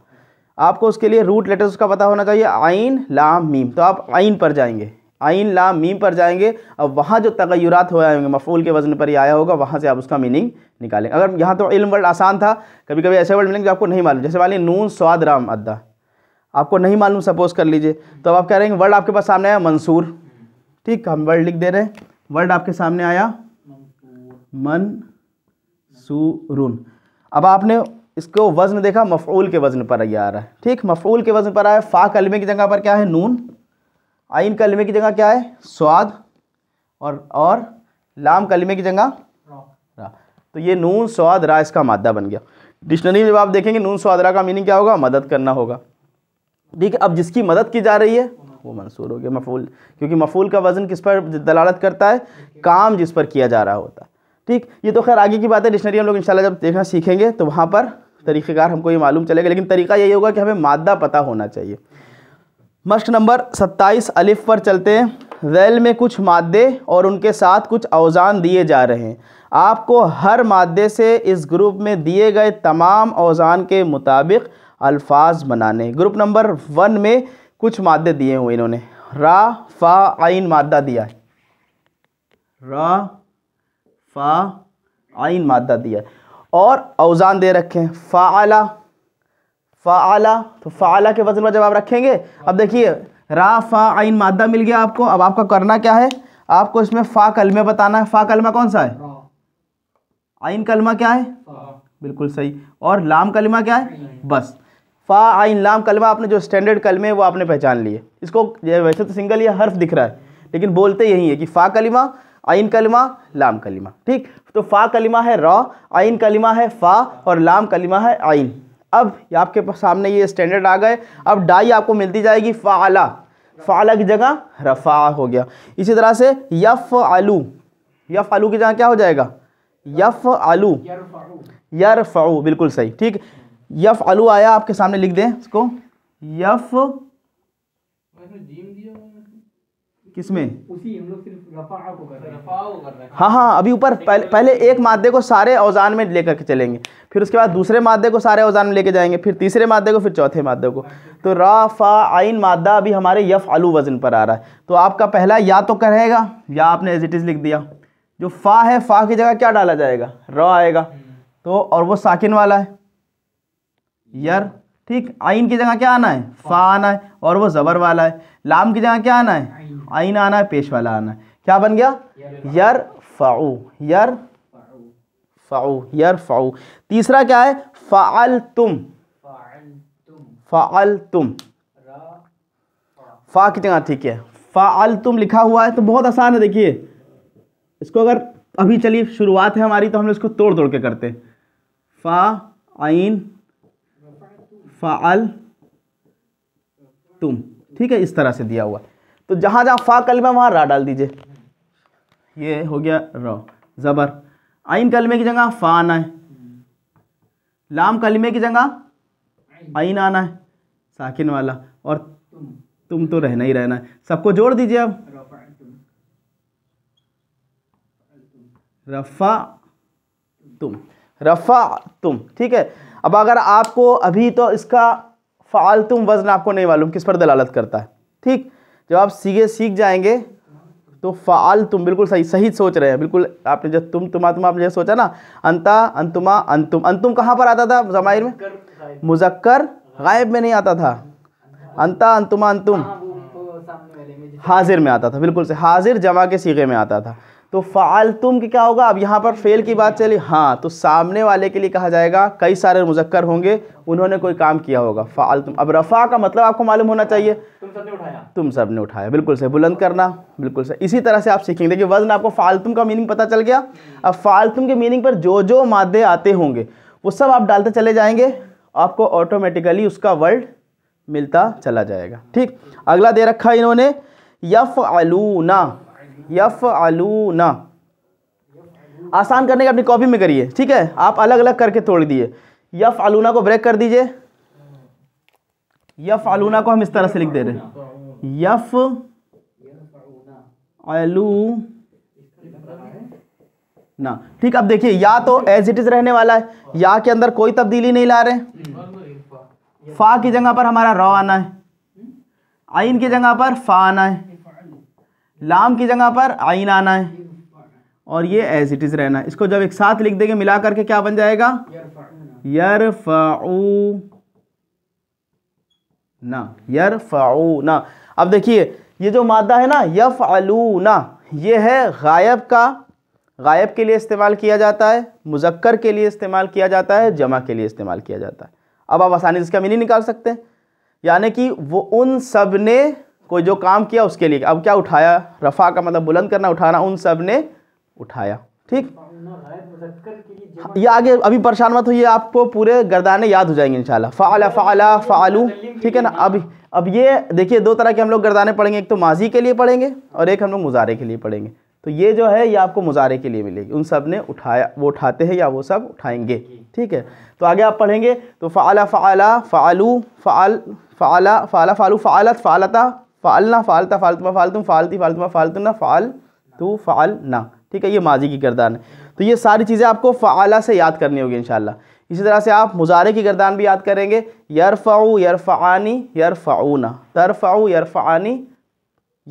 आपको उसके लिए रूट लेटर्स का पता होना चाहिए आइन लाम मीम तो आप आइन पर जाएंगे आइन लाम मीम पर जाएंगे अब वहाँ जो तगैरत हुए होंगे मफूल के वजन पर ही आया होगा वहाँ से आप उसका मीनिंग निकालेंगे अगर यहाँ तो इल्म वर्ड आसान था कभी कभी ऐसे वर्ड मिलेंगे जो आपको नहीं मालूम जैसे वाले नून स्वाद राम अद्दा आपको नहीं मालूम सपोज कर लीजिए तो अब आप कह रहे हैं वर्ड आपके पास सामने आया मंसूर ठीक हम वर्ड लिख दे रहे हैं वर्ड आपके सामने आया मन सूरुन अब आपने इसको वज़न देखा मफ़ूल के वज़न पर आ रहा है ठीक मफ़ूल के वज़न पर आया फ़ा कलमे की जगह पर क्या है नून आइन कलमे की जगह क्या है स्वाद और और लाम कलमे की जगह रा तो ये नून स्वाद रा इसका मादा बन गया डिक्शनरी में जब आप देखेंगे नून स्वाद रा का मीनिंग क्या होगा मदद करना होगा ठीक है अब जिसकी मदद की जा रही है वो मंसूर हो गया मफूल क्योंकि मफूल का वज़न किस पर दलालत करता है काम जिस पर किया जा रहा होता है ठीक ये तो खैर आगे की बात है डिक्शनरी हम लोग इंशाल्लाह जब देखना सीखेंगे तो वहाँ पर तरीक़ेकार हमको ये मालूम चलेगा लेकिन तरीका यही होगा कि हमें मादा पता होना चाहिए मश्क नंबर सत्ताईस अलिफ पर चलते हैं रैल में कुछ मादे और उनके साथ कुछ औज़ान दिए जा रहे हैं आपको हर मादे से इस ग्रुप में दिए गए तमाम अवजान के मुताबिक अल्फाज बनाने ग्रुप नंबर वन में कुछ मादे दिए हुए इन्होंने रा फा आइन मादा दिया है रा फा आइन मादा दिया है और अवज़ान दे रखे हैं फ़ाला फ़ाला तो फ़ाला के वजन में जब आप रखेंगे अब देखिए रा फ़ा आइन मादा मिल गया आपको अब आपका करना क्या है आपको इसमें फ़ा कलमे बताना है फ़ा कलमा कौन सा है आइन कलमा क्या है बिल्कुल सही और लाम कलमा क्या है बस फ़ा आइन लाम कलमा आपने जो स्टैंडर्ड कलमे वो आपने पहचान लिए इसको वैसे तो सिंगल या हर्फ दिख रहा है लेकिन बोलते यही है कि फ़ा कलमा आइन कलिमा लाम कलिमा ठीक तो फ़ा कलिमा है रॉ आइन कलिमा है फ़ा और लाम कलिमा है आइन अब आपके सामने ये स्टैंडर्ड आ गए अब डाई आपको मिलती जाएगी फ़ाला फ़ाला की जगह रफ़ा हो गया इसी तरह से यफ़ आलू यफ़ आलू की जगह क्या हो जाएगा यफ़ आलू यरफ़ाऊ बिल्कुल सही ठीक यफ़ आलू आया आपके सामने लिख दें इसको यफ़ किसमें हाँ हाँ अभी ऊपर पहले पहले एक मादे को सारे औजान में लेकर के चलेंगे फिर उसके बाद दूसरे मादे को सारे औजान में लेके जाएंगे फिर तीसरे मादे को फिर चौथे मादे को तो राफ़ा आइन मादा अभी हमारे यफ़ आलू वज़न पर आ रहा है तो आपका पहला या तो करेगा या आपने एज इट इज़ लिख दिया जो फ़ा है फ़ा की जगह क्या डाला जाएगा र आएगा हम्म। तो और वो साकिन वाला है यर ठीक आइन की जगह क्या आना है फा आना है और वो ज़बर वाला है लाम की जगह क्या आना है आइन आना है पेश वाला आना है क्या बन गया यर फ़ाऊ यर फ़ाऊ यर फ़ाऊ तीसरा क्या है फ़ाल तुम फ़ाल तुम फ़ा की जगह ठीक है फ़ाल तुम लिखा हुआ है तो बहुत आसान है देखिए इसको अगर अभी चलिए शुरुआत है हमारी तो हम इसको तोड़ तोड़ के करते फ़ा आइन फ़ाल तुम ठीक है इस तरह से दिया हुआ तो जहां जहां फ़ा कलमा वहां रा डाल दीजिए ये हो गया र ज़बर आइन कलमे की जगह फ़ा आना है लाम कलमे की जगह आइन आना है साकिन वाला और तुम तो रहना ही रहना है सबको जोड़ दीजिए अब रफ़ा तुम रफ़ा तुम ठीक है अब अगर आपको अभी तो इसका फ़ाल तुम वज़न आपको नहीं मालूम किस पर दलालत करता है ठीक जब आप सीखे सीख जाएंगे तो फ़ाल तुम बिल्कुल सही सही सोच रहे हैं बिल्कुल आपने जब तुम तुमा तुम आपने सोचा ना अंता अंतुमा अंतुम अंतुम कहाँ पर आता था जमायर में मुजक्कर गायब में नहीं आता था अंता अंतुमा अंतुम हाँ, हाजिर में आता था बिल्कुल से हाजिर जमा के सीखे में आता था तो फ़ाल तुम की क्या होगा अब यहाँ पर फेल की बात चली हाँ तो सामने वाले के लिए कहा जाएगा कई सारे मुजक्कर होंगे उन्होंने कोई काम किया होगा फ़ाल तुम अब रफ़ा का मतलब आपको मालूम होना चाहिए तुम सबने उठाया तुम सब ने उठाया बिल्कुल सही बुलंद करना बिल्कुल सही इसी तरह से आप सीखेंगे देखिए वज़न आपको फ़ालतुम का मीनिंग पता चल गया अब फ़ालतुम के मीनिंग पर जो जो मादे आते होंगे वो सब आप डालते चले जाएंगे आपको ऑटोमेटिकली उसका वर्ड मिलता चला जाएगा ठीक अगला दे रखा है इन्होंने यफ़ यफ आलूना आसान करने के अपनी कॉपी में करिए ठीक है आप अलग अलग करके तोड़ दिए यफ आलूना को ब्रेक कर दीजिए यफ आलूना को हम इस तरह से लिख दे रहे हैं यफ आलू ना ठीक अब देखिए या तो एज इट इज रहने वाला है या के अंदर कोई तब्दीली नहीं ला रहे फा की जगह पर हमारा रॉ आना है आइन की जगह पर फा आना है लाम की जगह पर आइन आना है और ये एज इट इज़ रहना है इसको जब एक साथ लिख देंगे मिला करके क्या बन जाएगा यर फ़ाऊ ना यर फ़ाऊ ना अब देखिए ये जो मादा है ना यफ़ अलू ना ये है गायब का गायब के लिए इस्तेमाल किया जाता है मुजक्कर के लिए इस्तेमाल किया जाता है जमा के लिए इस्तेमाल किया जाता है अब आप आसानी से इसका मीनिंग निकाल सकते हैं यानी कि वो उन सब ने कोई जो काम किया उसके लिए अब क्या उठाया रफ़ा का मतलब बुलंद करना उठाना उन सब ने उठाया ठीक हाँ, ये आगे अभी परेशान मत ये आपको पूरे गर्दाने याद हो जाएंगे इंशाल्लाह फ़ाला फ़ाला फ़ालू ठीक है ना अभी अब ये देखिए दो तरह के हम लोग गर्दाने पढ़ेंगे एक तो माजी के लिए पढ़ेंगे और एक हम लोग मुजारे के लिए पढ़ेंगे तो ये जो है ये आपको मुजारे के लिए मिलेगी उन सब ने उठाया वो उठाते हैं या वो सब उठाएंगे ठीक है तो आगे आप पढ़ेंगे तो फ़ाला फ़ाला फ़ालू फ़ाल फ़ाला फ़ाला फ़ालू फ़ालत फ़ालता फ़ालना फ़ालता फ़ालतुमा तो फ़ालतुम फ़ालती फ़ालतुमा तो फ़ालतुना फ़ाल तू फ़ाल ना ठीक है ये माजी की गर्दान है तो ये सारी चीज़ें आपको फ़ाला से याद करनी होगी इन इसी तरह से आप मुजारे की गर्दान भी याद करेंगे यरफ़ाऊ यरफ़ानी यरफ़ाऊना तरफ़ाऊ यरफ़ानी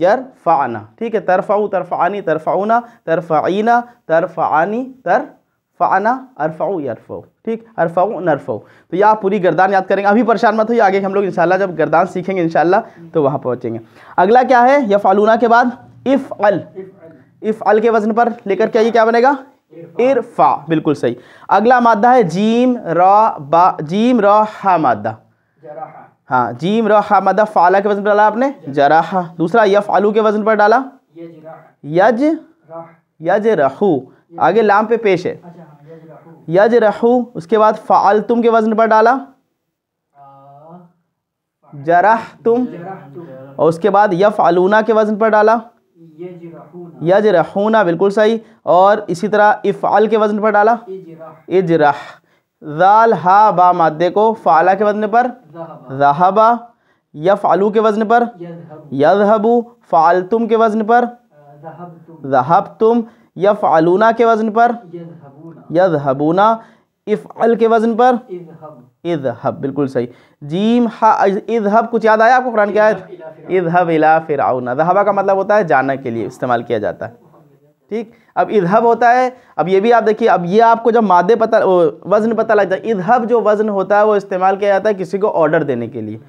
यरफ़ाना ठीक है तरफ़ाऊ तरफ़ानी तरफ़ाऊना तरफ़ाना तरफ़ानी तर फ़ाना अरफ़ाऊ यरफ़ो ठीक अरफ़ाऊ नरफ़ो तो यह आप पूरी गर्दान याद करेंगे अभी परेशान मत हो आगे हम लोग इनशाला जब गर्दान सीखेंगे इनशाला तो वहाँ पहुँचेंगे अगला क्या है या फालूना के बाद इफ़ अल इफ़ अल के वजन पर लेकर के आइए क्या बनेगा इरफा बिल्कुल सही अगला मादा है जीम रा बा जीम रा हा मादा हाँ जीम र हा मादा फाला के वजन पर डाला आपने जराहा दूसरा यफ आलू के वजन पर डाला यज यज रहू आगे लाम पे पेश है अच्छा, हाँ, यज रहू उसके बाद फ़ाल तुम के वज़न पर डाला जराह तुम और उसके बाद यफ के वज़न पर डाला यज रहूना बिल्कुल सही और इसी तरह इफ़ाल के वज़न पर डाला इजरह जाल हा बा मादे को फ़ाला के वज़न पर जहाबा यफ आलू के वज़न पर यजहबू फ़ालतुम के वज़न पर जहाब तुम यफ के वजन पर यदहबूना इफ़ल के वजन पर इजहब बिल्कुल सही जीम हब कुछ याद आया आपको कुरान की आयत इजहब इला फिरआउना दहबा का मतलब होता है जाना के लिए इस्तेमाल किया जाता है ठीक अब इजहब होता है अब ये भी आप देखिए अब ये आपको जब मादे पता वज़न पता लग जाए इजहब जो वज़न होता है वो इस्तेमाल किया जाता है किसी को ऑर्डर देने के लिए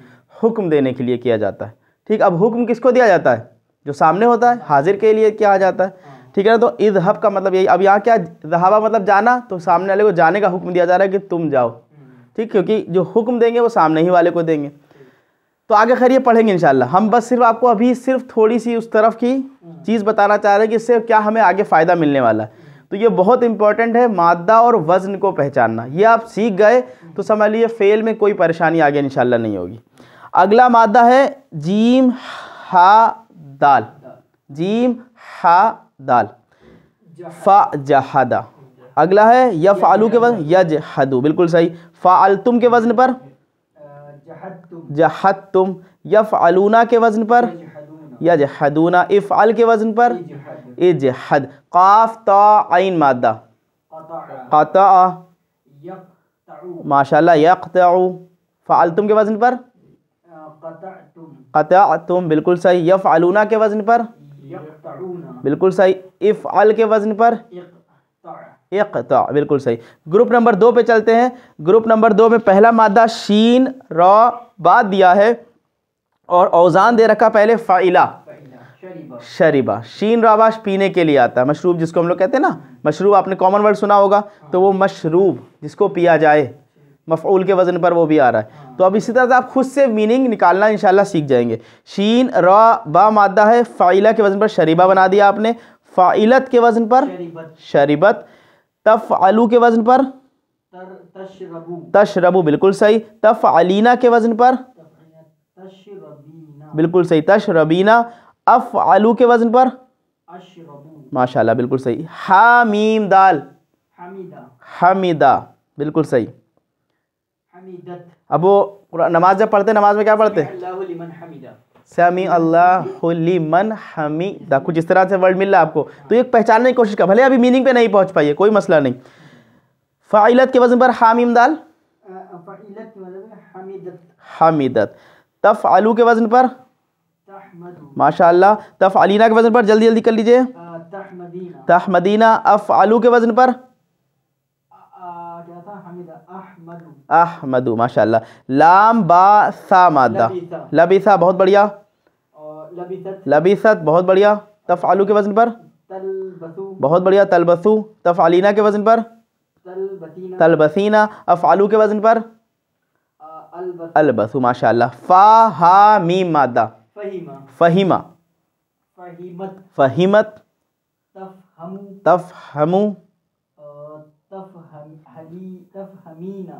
हुक्म देने के लिए किया जाता है ठीक अब हुक्म किसको दिया जाता है जो सामने होता है हाजिर के लिए किया जाता है ठीक है ना तो इजहब हब का मतलब यही अब यहाँ क्या जहाबा मतलब जाना तो सामने वाले को जाने का हुक्म दिया जा रहा है कि तुम जाओ ठीक क्योंकि जो हुक्म देंगे वो सामने ही वाले को देंगे तो आगे खैर ये पढ़ेंगे इंशाल्लाह हम बस सिर्फ आपको अभी सिर्फ थोड़ी सी उस तरफ की चीज़ बताना चाह रहे हैं कि इससे क्या हमें आगे फ़ायदा मिलने वाला है तो ये बहुत इंपॉर्टेंट है मादा और वज़न को पहचानना ये आप सीख गए तो समझ लीजिए फेल में कोई परेशानी आगे इंशाल्लाह नहीं होगी अगला मादा है जीम हा दाल जीम हा दाल फ़ा जहादा अगला है यफ फ़ालू के वजन यज हदू बिल्कुल सही फ़ाल तुम के वजन पर जहद तुम यफ अलूना के वजन पर हदूना इफ अल के वजन पर इज हद काफ तन मादा क़ता माशा यकतऊ फ़ाल तुम के वजन पर कत तुम बिल्कुल सही यफ अलूना के वजन पर बिल्कुल सही इफ़ अल के वजन पर इकता बिल्कुल सही ग्रुप नंबर दो पे चलते हैं ग्रुप नंबर दो में पहला मादा शीन रॉ बाद दिया है और औजान दे रखा पहले फ़ाइला शरीबा।, शीन राबाश पीने के लिए आता है मशरूब जिसको हम लोग कहते हैं ना मशरूब आपने कॉमन वर्ड सुना होगा तो वो मशरूब जिसको पिया जाए मफ़ूल के वज़न पर वो भी आ रहा है तो अब इसी तरह से आप खुद से मीनिंग निकालना इन सीख जाएंगे शीन रा बा मादा है फ़ाइला के वज़न पर शरीबा बना दिया आपने फ़ाइलत के वज़न पर शरीबत तफ़ आलू के वज़न पर तशरबू बिल्कुल सही तफ़ अलीना के वज़न पर बिल्कुल सही रबीना अफ़ आलू के वज़न पर माशाल्लाह बिल्कुल सही हामीम दाल हमीदा हमीदा बिल्कुल सही अब वो नमाज जब पढ़ते नमाज में क्या पढ़ते समी अल्लाहमन हमीदा कुछ इस तरह से वर्ड मिल रहा है आपको तो ये पहचानने की कोशिश कर भले अभी मीनिंग पे नहीं पहुंच पाइए कोई मसला नहीं फ़ाइलत के वजन पर हामिम दाल हामिदत तफ़ आलू के वजन पर माशा तफ़ अलीना के वजन पर जल्दी जल्दी कर लीजिए तह मदीना अफ़ आलू के वजन पर अहमदू माशा लाम बा सा मादा लबीसा बहुत बढ़िया लबीसत बहुत बढ़िया तफ आलू के वजन पर बहुत बढ़िया तलबसु तफ आलिना के वजन पर तलबसीना अफ आलू के वजन पर अलबसु माशा फ़ा हा मी मादा फ़हीमा फ़हीमत फ़हीमत तफ़ हमू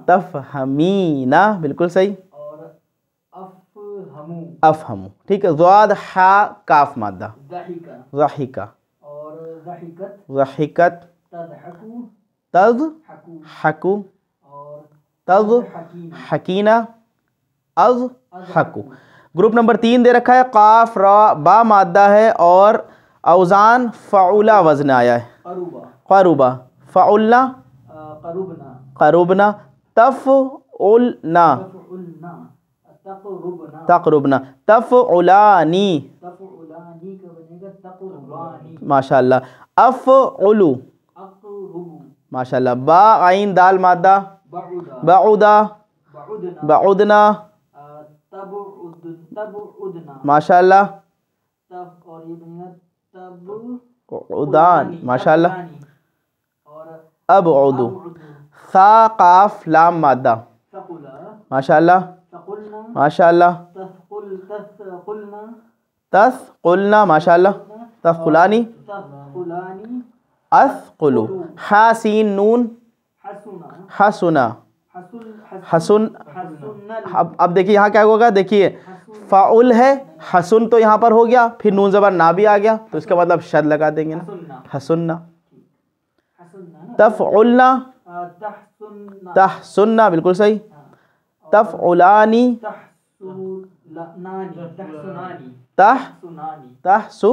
तफहमीना बिल्कुल सही अफहम ठीक है जवाद हा काफ मादा जहिका जहिकत तज हकू तज हकीना अज हकू ग्रुप नंबर तीन दे रखा है काफ रा बा मादा है और अवजान फ़ाउला वजन आया है फारूबा फ़ाउल्ला करुबना तफ़ उलना तकरुबना तफ़ उलानी माशा अफ़ उलू माशा बा आइन दाल मादा बाउदा बाउदना माशा उदान माशा अब उदू सा काफ लाम मादा माशाल्लाह माशाल्लाह तस कुलना माशाल्लाह तस कुलानी अस कुलु हासीन नून हसुना हसन अब अब देखिए यहाँ क्या होगा देखिए फ़ाउल है हसन तो यहाँ पर हो गया फिर नून ज़बर ना भी आ गया तो इसका मतलब शद लगा देंगे ना हसुन्ना तफ़ुलना تحسن تحسن बिल्कुल सही तफउलानी तह तहसु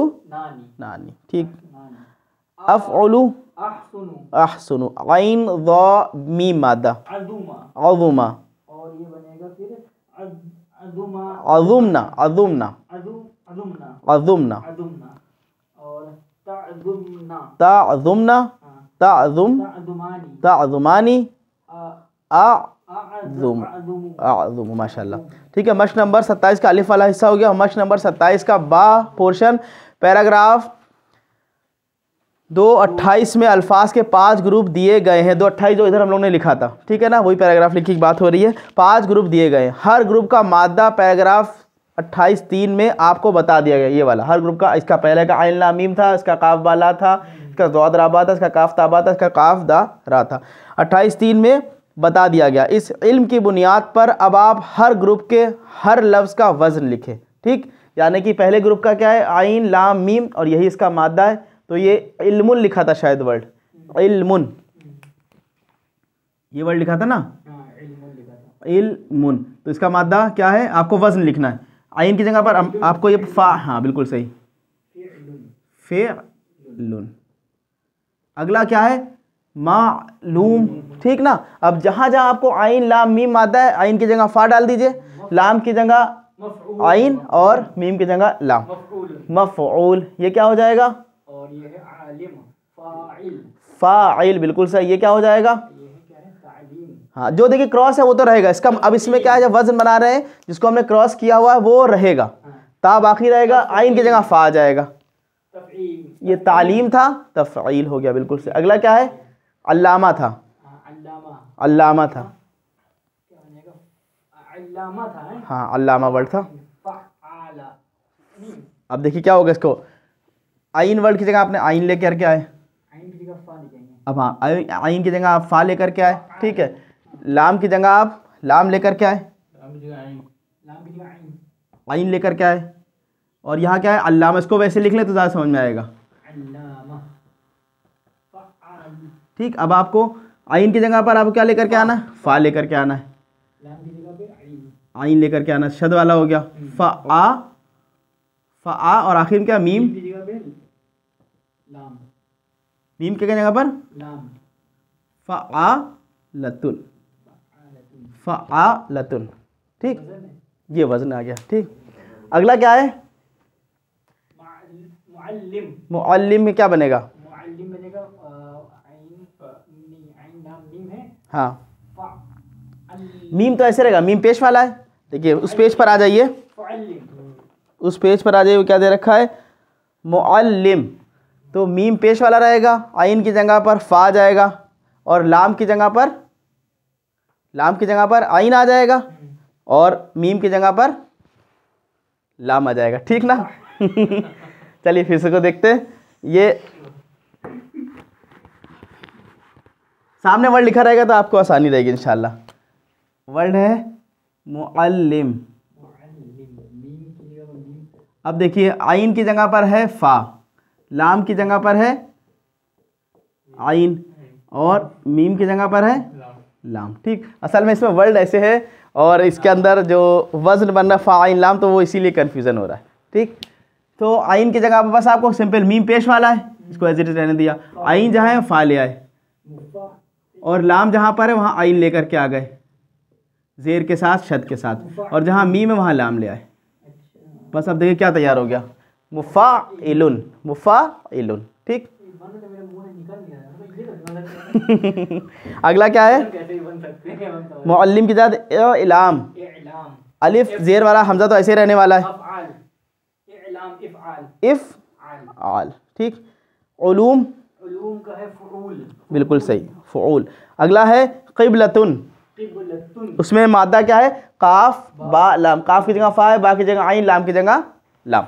नानी ठीक अफउलु अहसनु ऐन द मी मादा अजुमा और ये बनेगा फिर अजुमना अजुमना अजुमना अजुमना और ताजुमना ताजुमना ताज़ुम ताज़ुमानी आज़ुम आज़ुम माशाल्लाह ठीक है मश नंबर सत्ताईस का अलिफ वाला हिस्सा हो गया मश नंबर सत्ताईस का बा पोर्शन पैराग्राफ दो अट्ठाईस में अल्फाज के पांच ग्रुप दिए गए हैं दो अट्ठाईस जो इधर हम लोग ने लिखा था ठीक है ना वही पैराग्राफ लिखी की बात हो रही है पांच ग्रुप दिए गए हैं हर ग्रुप का मादा पैराग्राफ अट्ठाईस तीन में आपको बता दिया गया ये वाला हर ग्रुप का इसका पहले का आयन नामीम था इसका काफ बाला था इसका जौद राबा था इसका काफ ताबा था इसका काफ दा रा था अट्ठाईस तीन में बता दिया गया इस इल्म की बुनियाद पर अब आप हर ग्रुप के हर लफ्ज़ का वज़न लिखें ठीक यानी कि पहले ग्रुप का क्या है आइन लाम मीम और यही इसका मादा है तो ये इल्मुन लिखा था शायद वर्ड इल्मुन ये वर्ड लिखा था ना हाँ, इल्मुन तो इसका मादा क्या है आपको वज़न लिखना है आइन की जगह पर आपको ये फा हाँ बिल्कुल सही फे लून अगला क्या है लूम ठीक ना अब जहाँ जहाँ आपको आइन लाम मीम आता है आइन की जगह फा डाल दीजिए लाम की जगह आइन और मीम की जगह लाम मफूल ये क्या हो जाएगा और ये है आलिम फाइल फाइल बिल्कुल सही ये क्या हो जाएगा हाँ जो देखिए क्रॉस है वो तो रहेगा इसका अब इसमें क्या है जब वजन बना रहे हैं जिसको हमने क्रॉस किया हुआ है वो रहेगा हाँ। ता बाकी रहेगा आइन की जगह फा आ जाएगा ये तालीम था तफ़ील हो गया बिल्कुल से अगला क्या है अल्लामा था हाँ, अल्लामा था हाँ अल्लामा वर्ड था अब देखिए क्या होगा इसको आइन वर्ड की जगह आपने आइन लेकर के आए अब हाँ आइन की जगह आप फा लेकर के आए ठीक है लाम की जगह आप लाम लेकर क्या है आइन लेकर क्या है और यहाँ क्या है अल्लामा इसको वैसे लिख ले तो ज़्यादा समझ में आएगा ठीक अब आपको आइन की जगह पर आपको क्या लेकर के आना है फ़ा लेकर के आना है आइन लेकर के आना शद वाला हो गया फ़ा आ फ़ा आ और आखिर क्या मीम मीम क्या जगह पर फ़ा आ लतुल फ़ालतुन ठीक ये वज़न आ गया ठीक अगला क्या है मुअल्लिम में क्या बनेगा मुअल्लिम बनेगा हाँ मीम तो ऐसे रहेगा मीम पेश वाला है देखिए उस पेज पर आ जाइए उस पेज पर आ जाइए क्या दे रखा है मुअल्लिम तो मीम पेश वाला रहेगा आइन की जगह पर फ़ा जाएगा और लाम की जगह पर लाम की जगह पर आइन आ जाएगा और मीम की जगह पर लाम आ जाएगा ठीक ना चलिए फिर से को देखते ये सामने वर्ड लिखा रहेगा तो आपको आसानी रहेगी इनशाला वर्ड है मुअल्लिम अब देखिए आइन की जगह पर है फ़ा लाम की जगह पर है आइन और मीम की जगह पर है लाम ठीक असल में इसमें वर्ड ऐसे है और इसके अंदर जो वजन बन रहा फ़ा आइन लाम तो वो इसीलिए कन्फ्यूज़न हो रहा है ठीक तो आइन की जगह बस आपको सिंपल मीम पेश वाला है इसको एज इट इज रहने दिया आइन जहाँ है फ़ा ले आए और लाम जहाँ पर है वहाँ आइन लेकर के आ गए जेर के साथ शत के साथ और जहाँ मीम है वहाँ लाम ले आए बस अब देखिए क्या तैयार हो गया मुफ़ा इलुन मुफ़ा इलुन ठीक अगला क्या है तो- मुल्लिम की इलाम अलिफ जेर वाला हमजा तो ऐसे रहने वाला है इफ आल ठीक ओलूम बिल्कुल सही फ़ूल अगला है किबलतुन उसमें मादा क्या है काफ बा लाम काफ की जगह फा है बा की जगह आई लाम की जगह लाम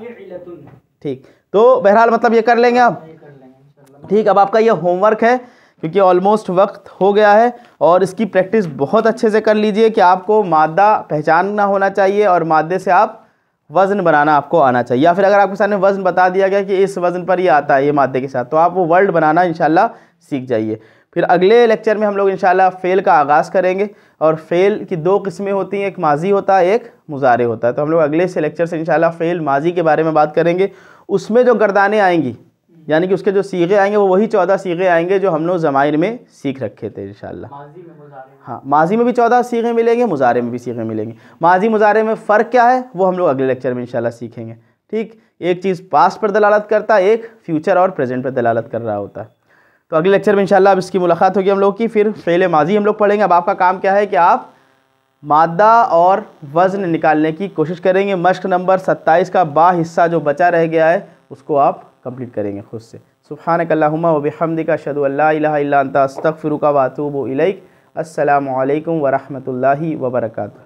ठीक तो बहरहाल मतलब ये कर लेंगे आप ठीक अब आपका ये होमवर्क है क्योंकि ऑलमोस्ट वक्त हो गया है और इसकी प्रैक्टिस बहुत अच्छे से कर लीजिए कि आपको मादा पहचानना होना चाहिए और मादे से आप वज़न बनाना आपको आना चाहिए या फिर अगर आपके सामने वज़न बता दिया गया कि इस वज़न पर ये आता है ये मादे के साथ तो आप वो वर्ड बनाना इन सीख जाइए फिर अगले लेक्चर में हम लोग इन फ़ेल का आगाज़ करेंगे और फ़ेल की दो किस्में होती हैं एक माजी होता है एक मुजारे होता है तो हम लोग अगले से लेक्चर से इन फ़ेल माजी के बारे में बात करेंगे उसमें जो गर्दानें आएंगी यानी कि उसके जो सीगे आएंगे वो वही चौदह सीगे आएंगे जो हम लोग जमाइर में सीख रखे थे इन हाँ माजी में भी चौदह सीगे मिलेंगे मुजारे में भी सीगे मिलेंगे माजी मुजारे में फ़र्क क्या है वो हम लोग अगले लेक्चर में इनशाला सीखेंगे ठीक एक चीज़ पास्ट पर दलालत करता है एक फ्यूचर और प्रेजेंट पर दलालत कर रहा होता है तो अगले लेक्चर में इंशाल्लाह अब इसकी मुलाकात होगी हम लोग की फिर फेल माजी हम लोग पढ़ेंगे अब आपका काम क्या है कि आप मादा और वज़न निकालने की कोशिश करेंगे मश्क नंबर सत्ताईस का बा हिस्सा जो बचा रह गया है उसको आप कंप्लीट करेंगे खुद से सुबहानक वबहमद का शद अल्लास्तफ़िर का वातूब इलैक असलकम वरहमल वर्का